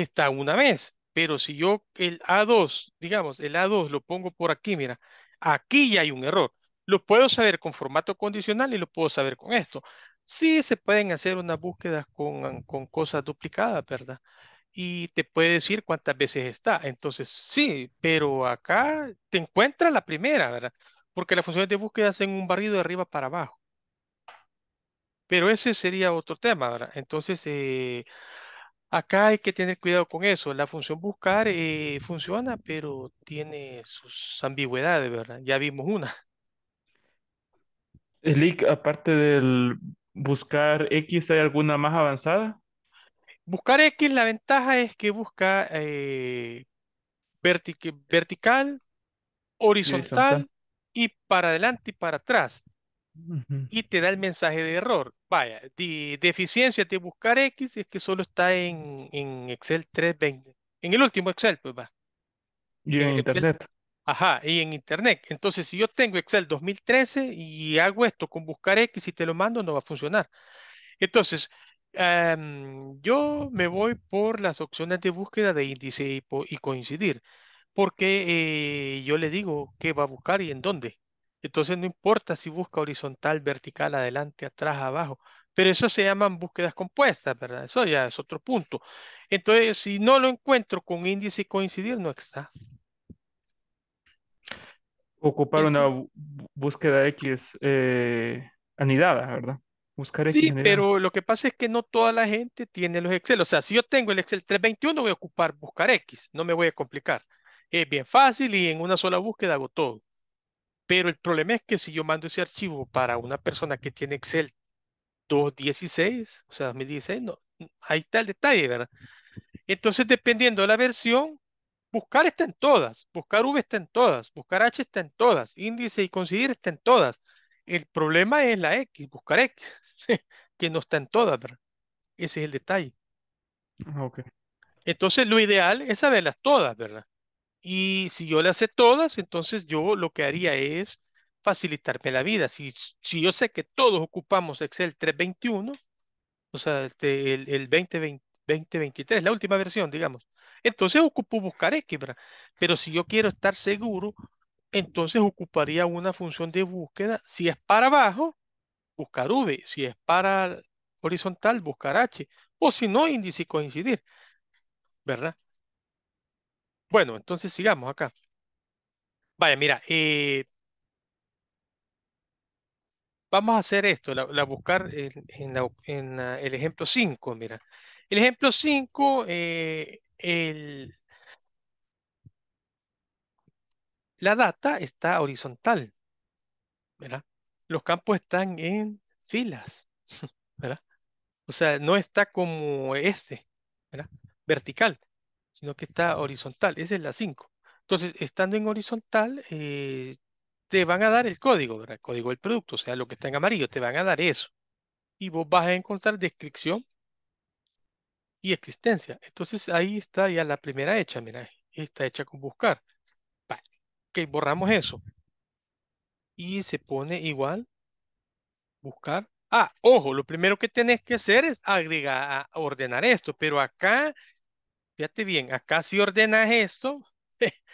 está una vez. Pero si yo el A2, digamos, el A2 lo pongo por aquí, mira, aquí ya hay un error. Lo puedo saber con formato condicional y lo puedo saber con esto. Sí se pueden hacer unas búsquedas con, con cosas duplicadas, ¿verdad? Y te puede decir cuántas veces está. Entonces, sí, pero acá te encuentra la primera, ¿verdad? Porque las funciones de búsqueda hacen un barrido de arriba para abajo. Pero ese sería otro tema, ¿verdad? Entonces, eh, Acá hay que tener cuidado con eso. La función buscar eh, funciona, pero tiene sus ambigüedades, ¿verdad? Ya vimos una. Slick, aparte del buscar X, ¿hay alguna más avanzada? Buscar X, la ventaja es que busca eh, vertical, horizontal, y para adelante y para atrás. Y te da el mensaje de error. Vaya, de, de, eficiencia de buscar X es que solo está en, Excel 320. En el último Excel, pues va. Y en, Internet. ajá, y en Internet. Entonces, si yo tengo Excel 2013 y hago esto con buscar X y te lo mando, no va a funcionar. Entonces, em, yo me voy por las opciones de búsqueda de índice y, coincidir, porque eh, yo le digo qué va a buscar y en dónde. Entonces no importa si busca horizontal, vertical, adelante, atrás, abajo. Pero eso se llaman búsquedas compuestas, ¿verdad? Eso ya es otro punto. Entonces, si no lo encuentro con índice coincidir, no está. Ocupar una búsqueda X eh, anidada, ¿verdad? Buscar X. Sí, pero lo que pasa es que no toda la gente tiene los Excel. O sea, si yo tengo el Excel 321, voy a ocupar buscar X. No me voy a complicar. Es bien fácil y en una sola búsqueda hago todo. Pero el problema es que si yo mando ese archivo para una persona que tiene Excel 2.16, o sea, 2016, no, ahí está el detalle, ¿verdad? Entonces, dependiendo de la versión, buscar está en todas, buscar V está en todas, buscar H está en todas, índice y conseguir está en todas. El problema es la X, buscar X, (laughs) que no está en todas, ¿verdad? Ese es el detalle. Ah, okay. Entonces, lo ideal es saberlas todas, ¿verdad? Y si yo le hace todas, entonces yo lo que haría es facilitarme la vida. Si, si yo sé que todos ocupamos Excel 321, o sea, este, el, el 2023, la última versión, digamos, entonces ocupo buscar X, ¿verdad? Pero si yo quiero estar seguro, entonces ocuparía una función de búsqueda. Si es para abajo, buscar V. Si es para horizontal, buscar H. O si no, índice coincidir, ¿verdad? Bueno, entonces sigamos acá. Vaya, mira, eh, vamos a hacer esto, la, buscar en, el ejemplo 5, mira. El ejemplo 5, eh, la data está horizontal, Los campos están en filas, (laughs) O sea, no está como este, ¿verdad? Vertical sino que está horizontal. Esa es la 5. Entonces, estando en horizontal, eh, te van a dar el código, el código del producto, o sea, lo que está en amarillo, te van a dar eso. Y vos vas a encontrar descripción y existencia. Entonces, ahí está ya la primera hecha, mira, está hecha con buscar. Vale. Ok, borramos eso. Y se pone igual, buscar. Ah, ojo, lo primero que tenés que hacer es agregar, ordenar esto, pero acá Fíjate bien, acá si ordenas esto, (laughs)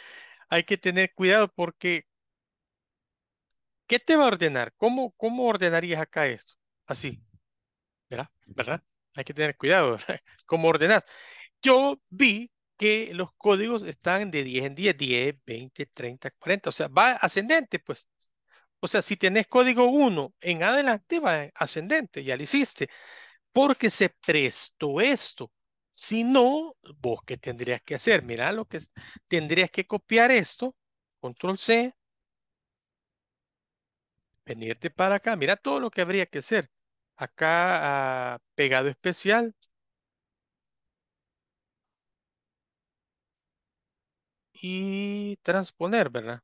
hay que tener cuidado porque ¿qué te va a ordenar? ¿Cómo, cómo ordenarías acá esto? Así, ¿verdad? ¿Verdad? Hay que tener cuidado, (laughs) ¿Cómo ordenas? Yo vi que los códigos están de 10 en 10, 10, 20, 30, 40, o sea, va ascendente, pues. O sea, si tenés código 1 en adelante, va ascendente, ya lo hiciste, porque se prestó esto si no, vos qué tendrías que hacer? Mira, lo que tendrías que copiar esto, control C, venirte para acá, mira todo lo que habría que hacer. Acá ah, pegado especial. Y transponer, ¿verdad?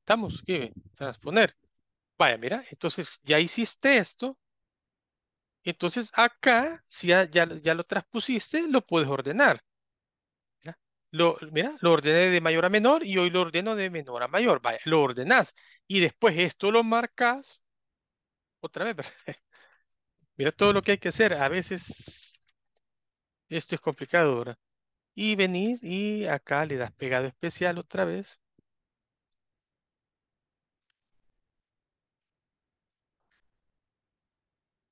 Estamos, Kevin, transponer. Vaya, mira, entonces ya hiciste esto, entonces acá, si ya, lo traspusiste, lo puedes ordenar. Mira lo, ordené de mayor a menor y hoy lo ordeno de menor a mayor. lo ordenás. Y después esto lo marcas otra vez. (laughs) mira todo lo que hay que hacer. A veces esto es complicado, ¿verdad? Y venís y acá le das pegado especial otra vez.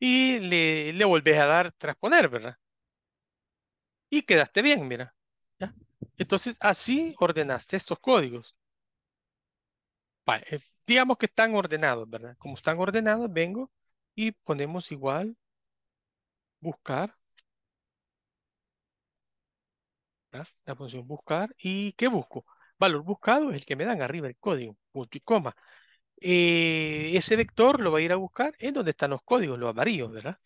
y le, le volvés a dar transponer, ¿verdad? Y quedaste bien, mira. Entonces, así ordenaste estos códigos. Eh, digamos que están ordenados, ¿verdad? Como están ordenados, vengo y ponemos igual buscar. La función buscar. ¿Y qué busco? Valor buscado es el que me dan arriba el código, punto y coma. Eh, ese vector lo va a ir a buscar en donde están los códigos, los amarillos, ¿verdad?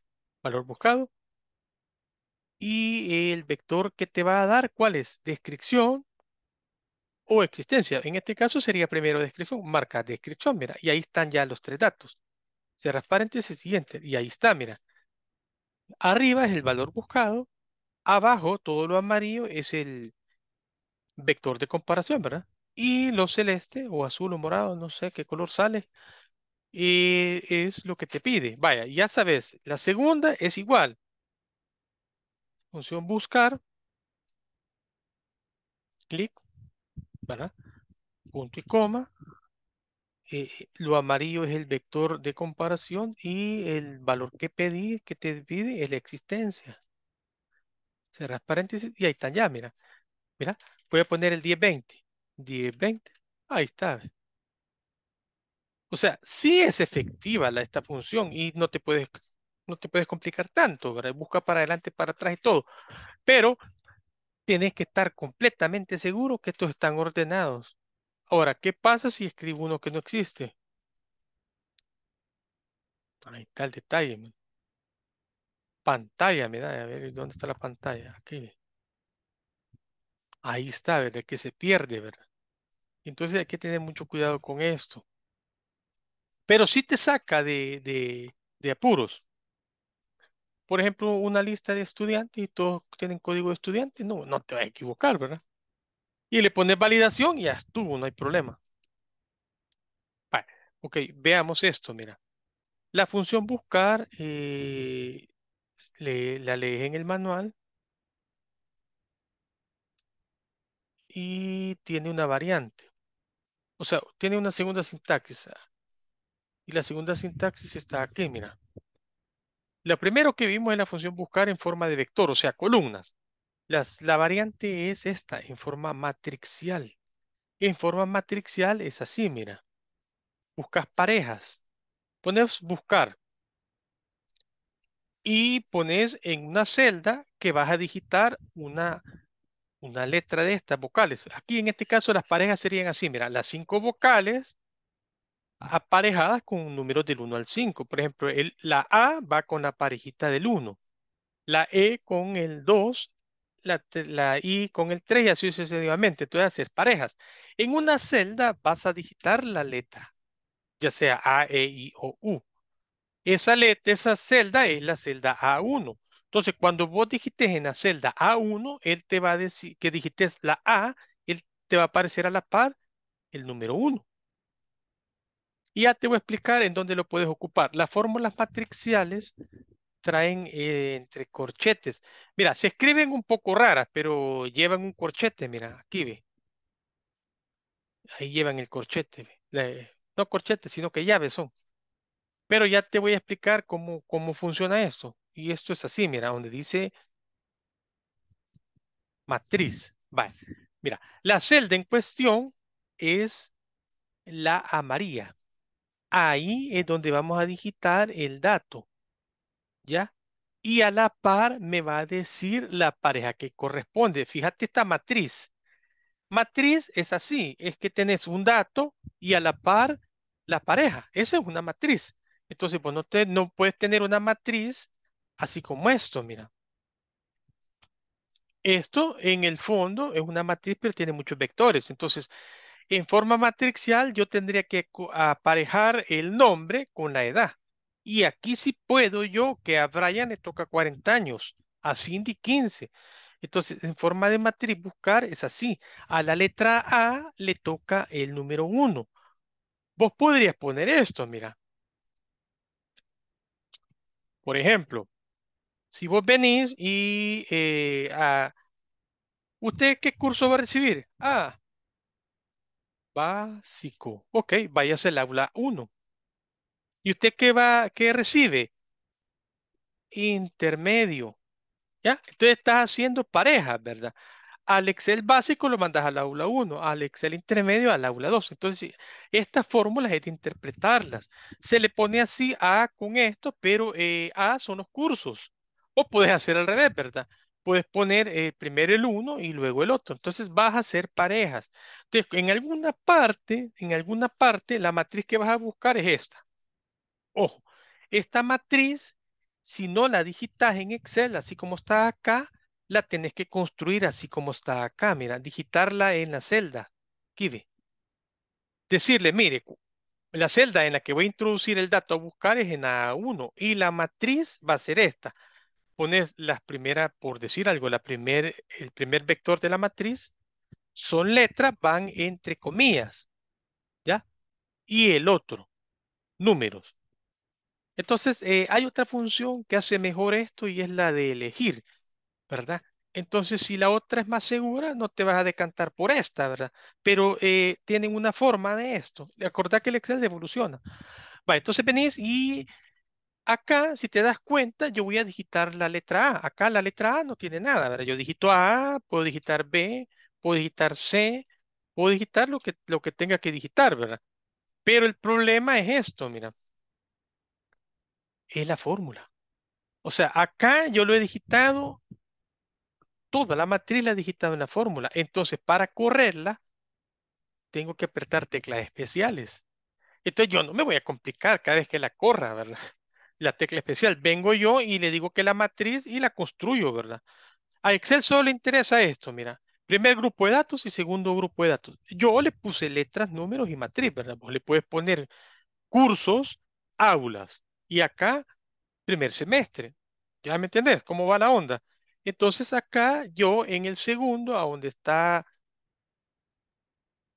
Valor buscado. Y el vector que te va a dar, ¿cuál es? Descripción o existencia. En este caso sería primero descripción, marca descripción, mira. Y ahí están ya los tres datos. Cerras paréntesis, siguiente. Y ahí está, mira. Arriba es el valor buscado. Abajo, todo lo amarillo es el vector de comparación, ¿verdad? Y lo celeste o azul o morado, no sé qué color sale, y eh, es lo que te pide. Vaya, ya sabes, la segunda es igual. Función buscar, clic, punto y coma. Eh, lo amarillo es el vector de comparación y el valor que pedí, que te pide, es la existencia. Cerras paréntesis y ahí están ya, mira. Mira, voy a poner el 1020. 10, 20. Ahí está. O sea, sí es efectiva la, esta función y no te puedes, no te puedes complicar tanto, Busca para adelante, para atrás y todo. Pero tienes que estar completamente seguro que estos están ordenados. Ahora, ¿qué pasa si escribo uno que no existe? Ahí está el detalle. pantalla me da, a ver, ¿dónde está la pantalla? Aquí ahí está, ¿verdad? Que se pierde, ¿verdad? Entonces hay que tener mucho cuidado con esto. Pero sí te saca de, apuros. Por ejemplo, una lista de estudiantes y todos tienen código de estudiantes. no, no te vas a equivocar, ¿verdad? Y le pones validación y ya estuvo, no hay problema. Vale. Ok, veamos esto, mira. La función buscar, eh, la lees en el manual. y tiene una variante. O sea, tiene una segunda sintaxis. Ah, y la segunda sintaxis está aquí, mira. Lo primero que vimos es la función buscar en forma de vector, o sea, columnas. Las, la variante es esta, en forma matrixial. En forma matrixial es así, mira. Buscas parejas. Pones buscar. Y pones en una celda que vas a digitar una una letra de estas vocales. Aquí en este caso las parejas serían así, mira, las cinco vocales aparejadas con números del 1 al 5. Por ejemplo, la A va con la parejita del 1, la E con el 2, la, la I con el 3 y así sucesivamente. Entonces, hacer parejas. En una celda vas a digitar la letra, ya sea A, E, I o U. Esa, letra, esa celda es la celda A1. Entonces, cuando vos digites en la celda A1, él te va a decir que digites la A, él te va a aparecer a la par el número 1. Y ya te voy a explicar en dónde lo puedes ocupar. Las fórmulas matriciales traen eh, entre corchetes. Mira, se escriben un poco raras, pero llevan un corchete, mira, aquí ve. Ahí llevan el corchete, no corchete, sino que llaves son. Pero ya te voy a explicar cómo, cómo funciona esto. Y esto es así, mira, donde dice matriz. Mira, la celda en cuestión es la amarilla. Ahí es donde vamos a digitar el dato. ¿Ya? Y a la par me va a decir la pareja que corresponde. Fíjate esta matriz. Matriz es así, es que tenés un dato y a la par la pareja. Esa es una matriz. Entonces, pues no, no puedes tener una matriz así como esto, mira. Esto en el fondo es una matriz, pero tiene muchos vectores. Entonces, en forma matricial, yo tendría que aparejar el nombre con la edad. Y aquí sí puedo yo que a Brian le toca 40 años, a Cindy 15. Entonces, en forma de matriz buscar es así. A la letra A le toca el número 1. Vos podrías poner esto, mira. Por ejemplo, si vos venís y eh, a, ¿usted qué curso va a recibir? Ah, básico. Ok, váyase al aula 1. ¿Y usted qué va, qué recibe? Intermedio. ¿Ya? Entonces estás haciendo pareja, ¿verdad? Al Excel básico lo mandas al aula 1, al Excel intermedio al aula 2. Entonces, estas fórmulas es de interpretarlas. Se le pone así A con esto, pero eh, A son los cursos. O puedes hacer al revés, ¿verdad? Puedes poner eh, primero el uno y luego el otro. Entonces vas a hacer parejas. Entonces, en alguna parte, en alguna parte, la matriz que vas a buscar es esta. Ojo, esta matriz, si no la digitas en Excel, así como está acá, la tenés que construir así como está acá. Mira, digitarla en la celda. ve. Decirle, mire, la celda en la que voy a introducir el dato a buscar es en A1 y la matriz va a ser esta pones las primeras, por decir algo, la primer, el primer vector de la matriz, son letras, van entre comillas, ¿ya? Y el otro, números. Entonces, eh, hay otra función que hace mejor esto y es la de elegir, ¿verdad? Entonces, si la otra es más segura, no te vas a decantar por esta, ¿verdad? Pero eh, tienen una forma de esto. acordar que el Excel evoluciona. va entonces venís y Acá, si te das cuenta, yo voy a digitar la letra A. Acá la letra A no tiene nada, ¿verdad? Yo digito A, puedo digitar B, puedo digitar C, puedo digitar lo que, lo que tenga que digitar, ¿verdad? Pero el problema es esto, mira. Es la fórmula. O sea, acá yo lo he digitado, toda la matriz la he digitado en la fórmula. Entonces, para correrla, tengo que apretar teclas especiales. Entonces yo no me voy a complicar cada vez que la corra, ¿verdad? la tecla especial. Vengo yo y le digo que la matriz y la construyo, ¿verdad? A Excel solo le interesa esto, mira. Primer grupo de datos y segundo grupo de datos. Yo le puse letras, números y matriz, ¿verdad? Vos le puedes poner cursos, aulas. Y acá, primer semestre. ¿Ya me entendés? ¿Cómo va la onda? Entonces acá yo en el segundo, a donde está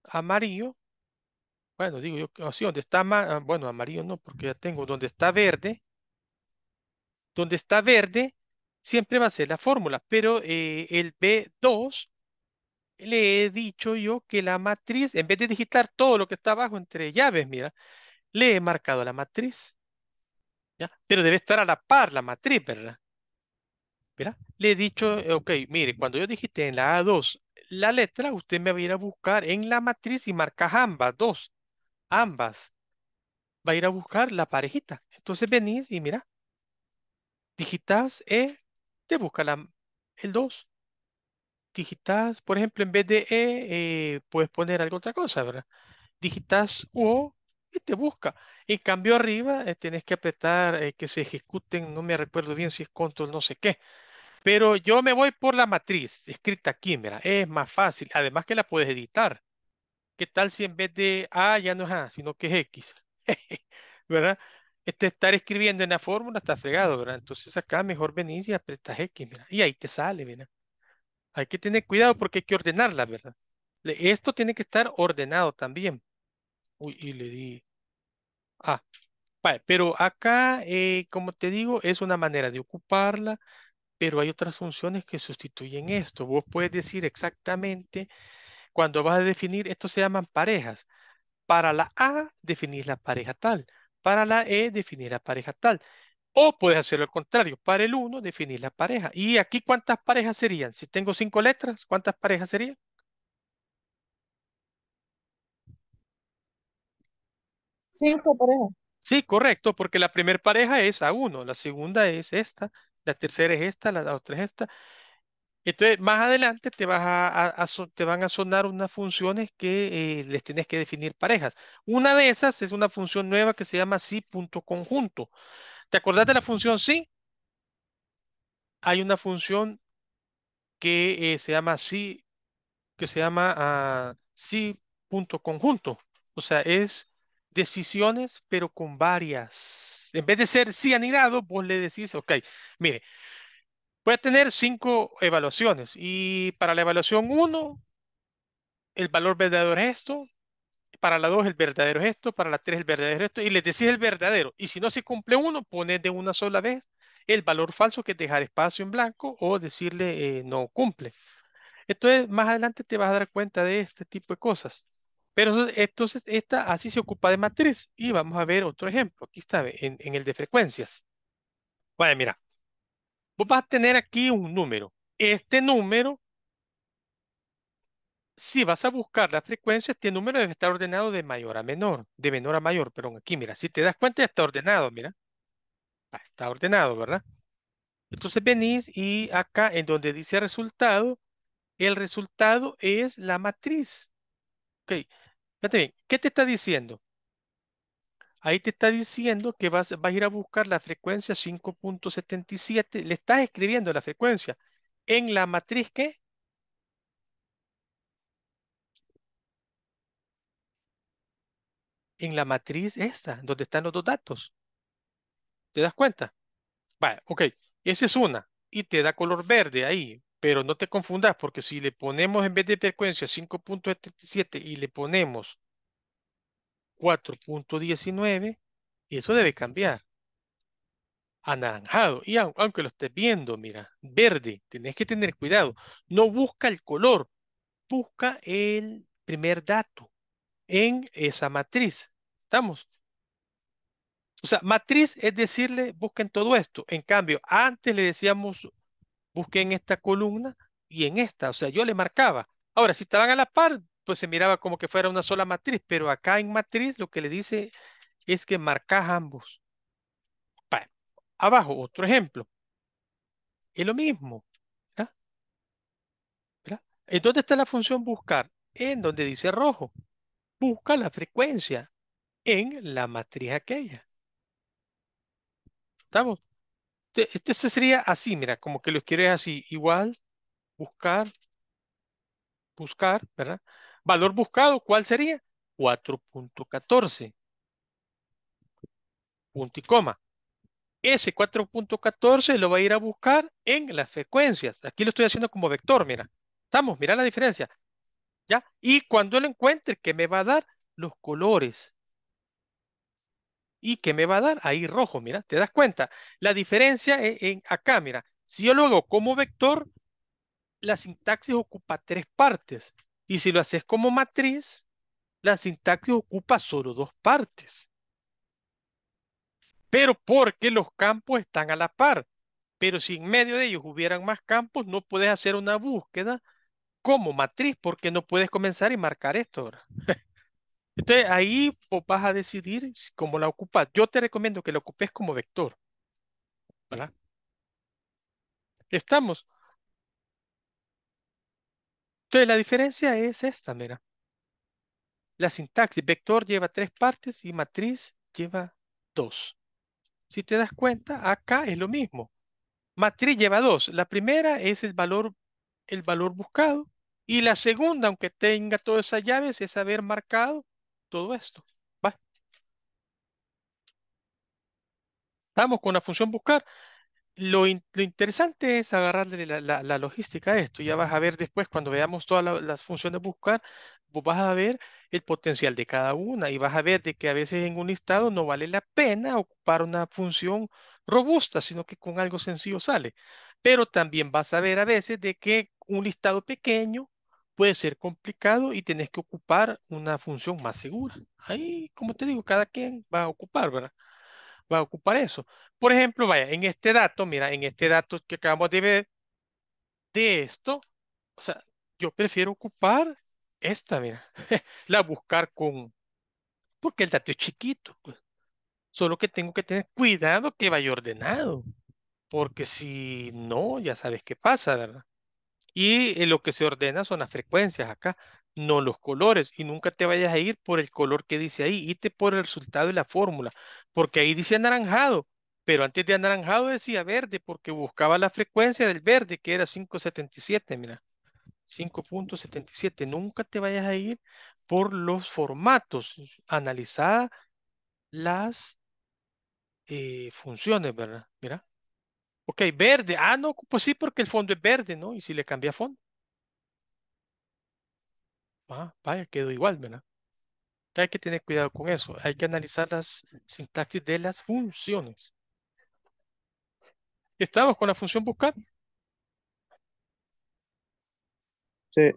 amarillo, bueno, digo yo, así, donde está, ah, bueno, amarillo no, porque ya tengo, donde está verde, donde está verde, siempre va a ser la fórmula, pero eh, el B2 le he dicho yo que la matriz, en vez de digitar todo lo que está abajo entre llaves, mira, le he marcado la matriz. ¿ya? Pero debe estar a la par la matriz, ¿verdad? le he dicho, ok, mire, cuando yo digité en la A2 la letra, usted me va a ir a buscar en la matriz y marca ambas, dos, ambas. Va a ir a buscar la parejita. Entonces venís y mira, digitas E, te busca la, el 2. Digitas, por ejemplo, en vez de E, eh, puedes poner alguna otra cosa, ¿verdad? Digitas o y te busca. En cambio, arriba eh, tenés que apretar eh, que se ejecuten, no me recuerdo bien si es control no sé qué. Pero yo me voy por la matriz escrita aquí, mira, es más fácil. Además que la puedes editar. ¿Qué tal si en vez de A ya no es A, sino que es X? (laughs) ¿Verdad? este estar escribiendo en la fórmula está fregado, ¿verdad? Entonces acá mejor venís y apretas X, ¿verdad? Y ahí te sale, ¿verdad? Hay que tener cuidado porque hay que ordenarla, ¿verdad? Esto tiene que estar ordenado también. Uy, y le di... Ah, vale, pero acá, eh, como te digo, es una manera de ocuparla, pero hay otras funciones que sustituyen esto. Vos puedes decir exactamente, cuando vas a definir, esto se llaman parejas. Para la A, definís la pareja tal para la E, definir la pareja tal. O puedes hacerlo al contrario. Para el 1, definir la pareja. ¿Y aquí cuántas parejas serían? Si tengo cinco letras, ¿cuántas parejas serían? Cinco parejas. Sí, correcto, porque la primera pareja es A1, la segunda es esta, la tercera es esta, la otra es esta. Entonces, más adelante te, van a sonar unas funciones que eh, les tienes que definir parejas. Una de esas es una función nueva que se llama sí.conjunto. ¿Te acordás de la función sí? Hay una función que eh, se llama sí, que se llama ah, sí.conjunto. O sea, es decisiones, pero con varias. En vez de ser si anidado, vos le decís, ok, mire, Voy a tener cinco evaluaciones y para la evaluación 1, el valor verdadero es esto, para la dos el verdadero es esto, para la tres el verdadero es esto, y les decís el verdadero. Y si no se cumple uno, pones de una sola vez el valor falso, que es dejar espacio en blanco o decirle eh, no cumple. Entonces, más adelante te vas a dar cuenta de este tipo de cosas. Pero entonces, esta así se ocupa de matriz. Y vamos a ver otro ejemplo. Aquí está, en, el de frecuencias. bueno, mira vos vas a tener aquí un número. Este número, si vas a buscar la frecuencia, este número debe estar ordenado de mayor a menor, de menor a mayor, perdón, aquí, mira, si te das cuenta está ordenado, mira. Ah, está ordenado, ¿verdad? Entonces venís y acá en donde dice resultado, el resultado es la matriz. Ok, fíjate bien, ¿qué te está diciendo? Ahí te está diciendo que vas, a ir a buscar la frecuencia 5.77. Le estás escribiendo la frecuencia en la matriz que en la matriz esta, donde están los dos datos. ¿Te das cuenta? Vale, ok, esa es una. Y te da color verde ahí. Pero no te confundas, porque si le ponemos en vez de frecuencia 5.77 y le ponemos 4.19 y eso debe cambiar. Anaranjado. Y aunque lo estés viendo, mira, verde, tenés que tener cuidado. No busca el color, busca el primer dato en esa matriz. ¿Estamos? O sea, matriz es decirle, busquen todo esto. En cambio, antes le decíamos, busquen esta columna y en esta. O sea, yo le marcaba. Ahora, si estaban a la par, pues se miraba como que fuera una sola matriz, pero acá en matriz lo que le dice es que marcas ambos. Abajo, otro ejemplo. Es lo mismo. ¿verdad? ¿En dónde está la función buscar? En donde dice rojo. Busca la frecuencia en la matriz aquella. ¿Estamos? Este sería así, mira, como que lo quieres así. Igual, buscar, buscar, ¿verdad? Valor buscado, ¿cuál sería? 4.14. Punto y coma. Ese 4.14 lo va a ir a buscar en las frecuencias. Aquí lo estoy haciendo como vector, mira. Estamos, mira la diferencia. ¿Ya? Y cuando lo encuentre, ¿qué me va a dar? Los colores. ¿Y qué me va a dar? Ahí rojo, mira, ¿te das cuenta? La diferencia en, en acá, mira. Si yo lo hago como vector, la sintaxis ocupa tres partes. Y si lo haces como matriz, la sintaxis ocupa solo dos partes. Pero porque los campos están a la par. Pero si en medio de ellos hubieran más campos, no puedes hacer una búsqueda como matriz, porque no puedes comenzar y marcar esto ahora. (laughs) Entonces ahí vas a decidir cómo la ocupas. Yo te recomiendo que la ocupes como vector. ¿Verdad? Estamos. Entonces la diferencia es esta, mira. La sintaxis, vector lleva tres partes y matriz lleva dos. Si te das cuenta, acá es lo mismo. Matriz lleva dos. La primera es el valor, el valor buscado. Y la segunda, aunque tenga todas esas llaves, es haber marcado todo esto. vamos con la función buscar lo, interesante es agarrarle la, logística a esto. Ya vas a ver después, cuando veamos todas las funciones buscar, vos vas a ver el potencial de cada una y vas a ver de que a veces en un listado no vale la pena ocupar una función robusta, sino que con algo sencillo sale. Pero también vas a ver a veces de que un listado pequeño puede ser complicado y tenés que ocupar una función más segura. Ahí, como te digo, cada quien va a ocupar, ¿verdad? va a ocupar eso. Por ejemplo, vaya, en este dato, mira, en este dato que acabamos de ver, de esto, o sea, yo prefiero ocupar esta, mira, (laughs) la buscar con, porque el dato es chiquito, pues. Solo que tengo que tener cuidado que vaya ordenado, porque si no, ya sabes qué pasa, ¿verdad? Y eh, lo que se ordena son las frecuencias acá no los colores. Y nunca te vayas a ir por el color que dice ahí, irte por el resultado de la fórmula, porque ahí dice anaranjado, pero antes de anaranjado decía verde, porque buscaba la frecuencia del verde, que era 577, mira. 5.77, nunca te vayas a ir por los formatos, analizar las eh, funciones, ¿verdad? Mira. Ok, verde, ah, no, pues sí, porque el fondo es verde, ¿no? Y si le cambia fondo vaya, quedó igual, ¿verdad? hay que tener cuidado con eso. Hay que analizar las sintaxis de las funciones. ¿Estamos con la función buscar? Sí.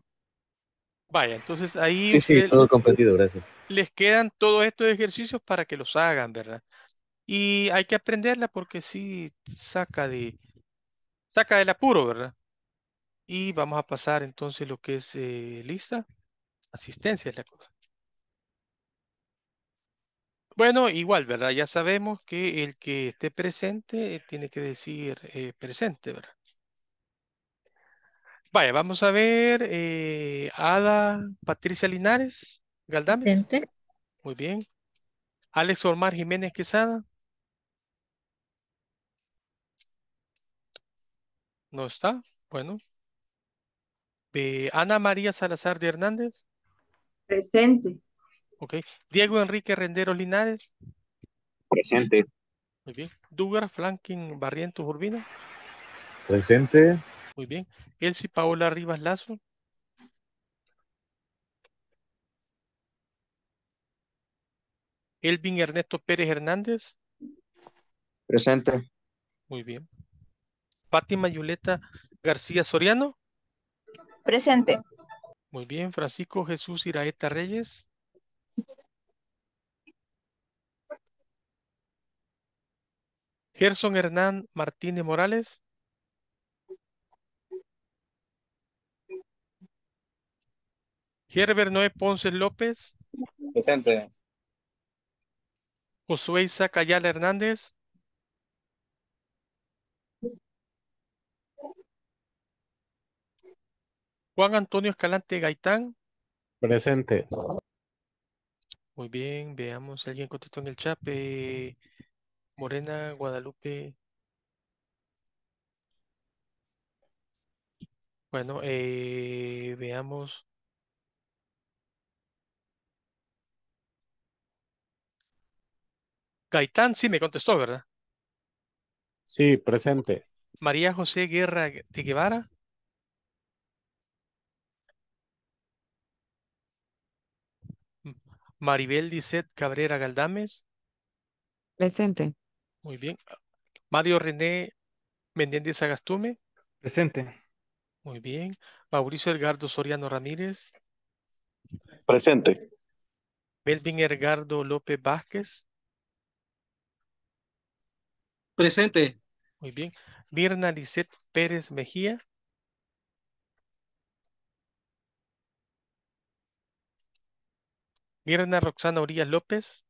Vaya, entonces ahí... Sí, sí, todo comprendido, gracias. Les quedan todos estos ejercicios para que los hagan, ¿verdad? Y hay que aprenderla porque sí saca de... Saca del apuro, ¿verdad? Y vamos a pasar entonces lo que es eh, lista asistencia es la cosa. Bueno, igual, ¿verdad? Ya sabemos que el que esté presente eh, tiene que decir eh, presente, ¿verdad? Vaya, vamos a ver, eh, Ada Patricia Linares Galdames. Presente. Muy bien. Alex Ormar Jiménez Quesada. No está. Bueno. Eh, Ana María Salazar de Hernández. Presente. Ok. Diego Enrique Rendero Linares. Presente. Muy bien. Dugar Franklin Barrientos Urbina. Presente. Muy bien. Elsie Paola Rivas Lazo. Elvin Ernesto Pérez Hernández. Presente. Muy bien. Fátima Yuleta García Soriano. Presente. Muy bien, Francisco Jesús Iraeta Reyes. Gerson Hernán Martínez Morales. Gerber Noé Ponce López. Presente. Josué Isaac Ayala Hernández. Juan Antonio Escalante Gaitán. Presente. Muy bien, veamos, alguien contestó en el chat. Eh, Morena Guadalupe. Bueno, eh, veamos. Gaitán sí me contestó, ¿verdad? Sí, presente. María José Guerra de Guevara. Maribel Lisset Cabrera Galdames. Presente. Muy bien. Mario René Menéndez Agastume. Presente. Muy bien. Mauricio Edgardo Soriano Ramírez. Presente. Melvin Edgardo López Vázquez. Presente. Muy bien. Mirna Lisset Pérez Mejía. Mirna Roxana Orías López.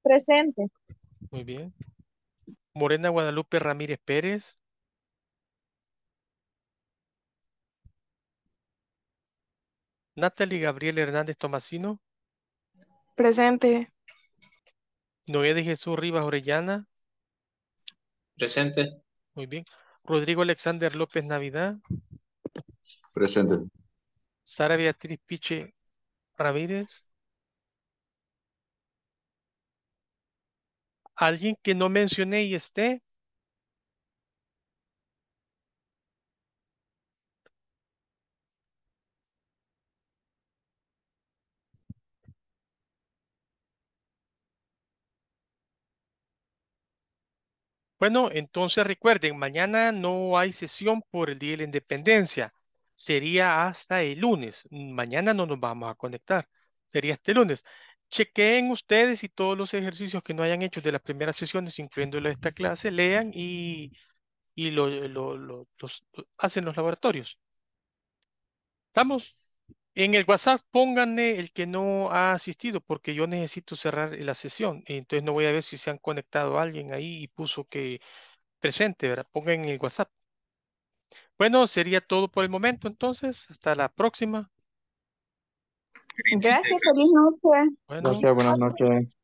Presente. Muy bien. Morena Guadalupe Ramírez Pérez. Natalie Gabriel Hernández Tomasino. Presente. Noé de Jesús Rivas Orellana. Presente. Muy bien. Rodrigo Alexander López Navidad. Presente. Sara Beatriz Piche Ramírez. alguien que no mencioné y esté. Bueno, entonces recuerden, mañana no hay sesión por el Día de la Independencia. Sería hasta el lunes. Mañana no nos vamos a conectar. Sería este lunes chequeen ustedes y todos los ejercicios que no hayan hecho de las primeras sesiones, incluyendo la de esta clase, lean y, y lo, lo, los, hacen los laboratorios. ¿Estamos? En el WhatsApp pónganle el que no ha asistido porque yo necesito cerrar la sesión. Entonces no voy a ver si se han conectado a alguien ahí y puso que presente, ¿verdad? Pongan en el WhatsApp. Bueno, sería todo por el momento entonces. Hasta la próxima. Gracias, feliz noche. Gracias, buenas noches.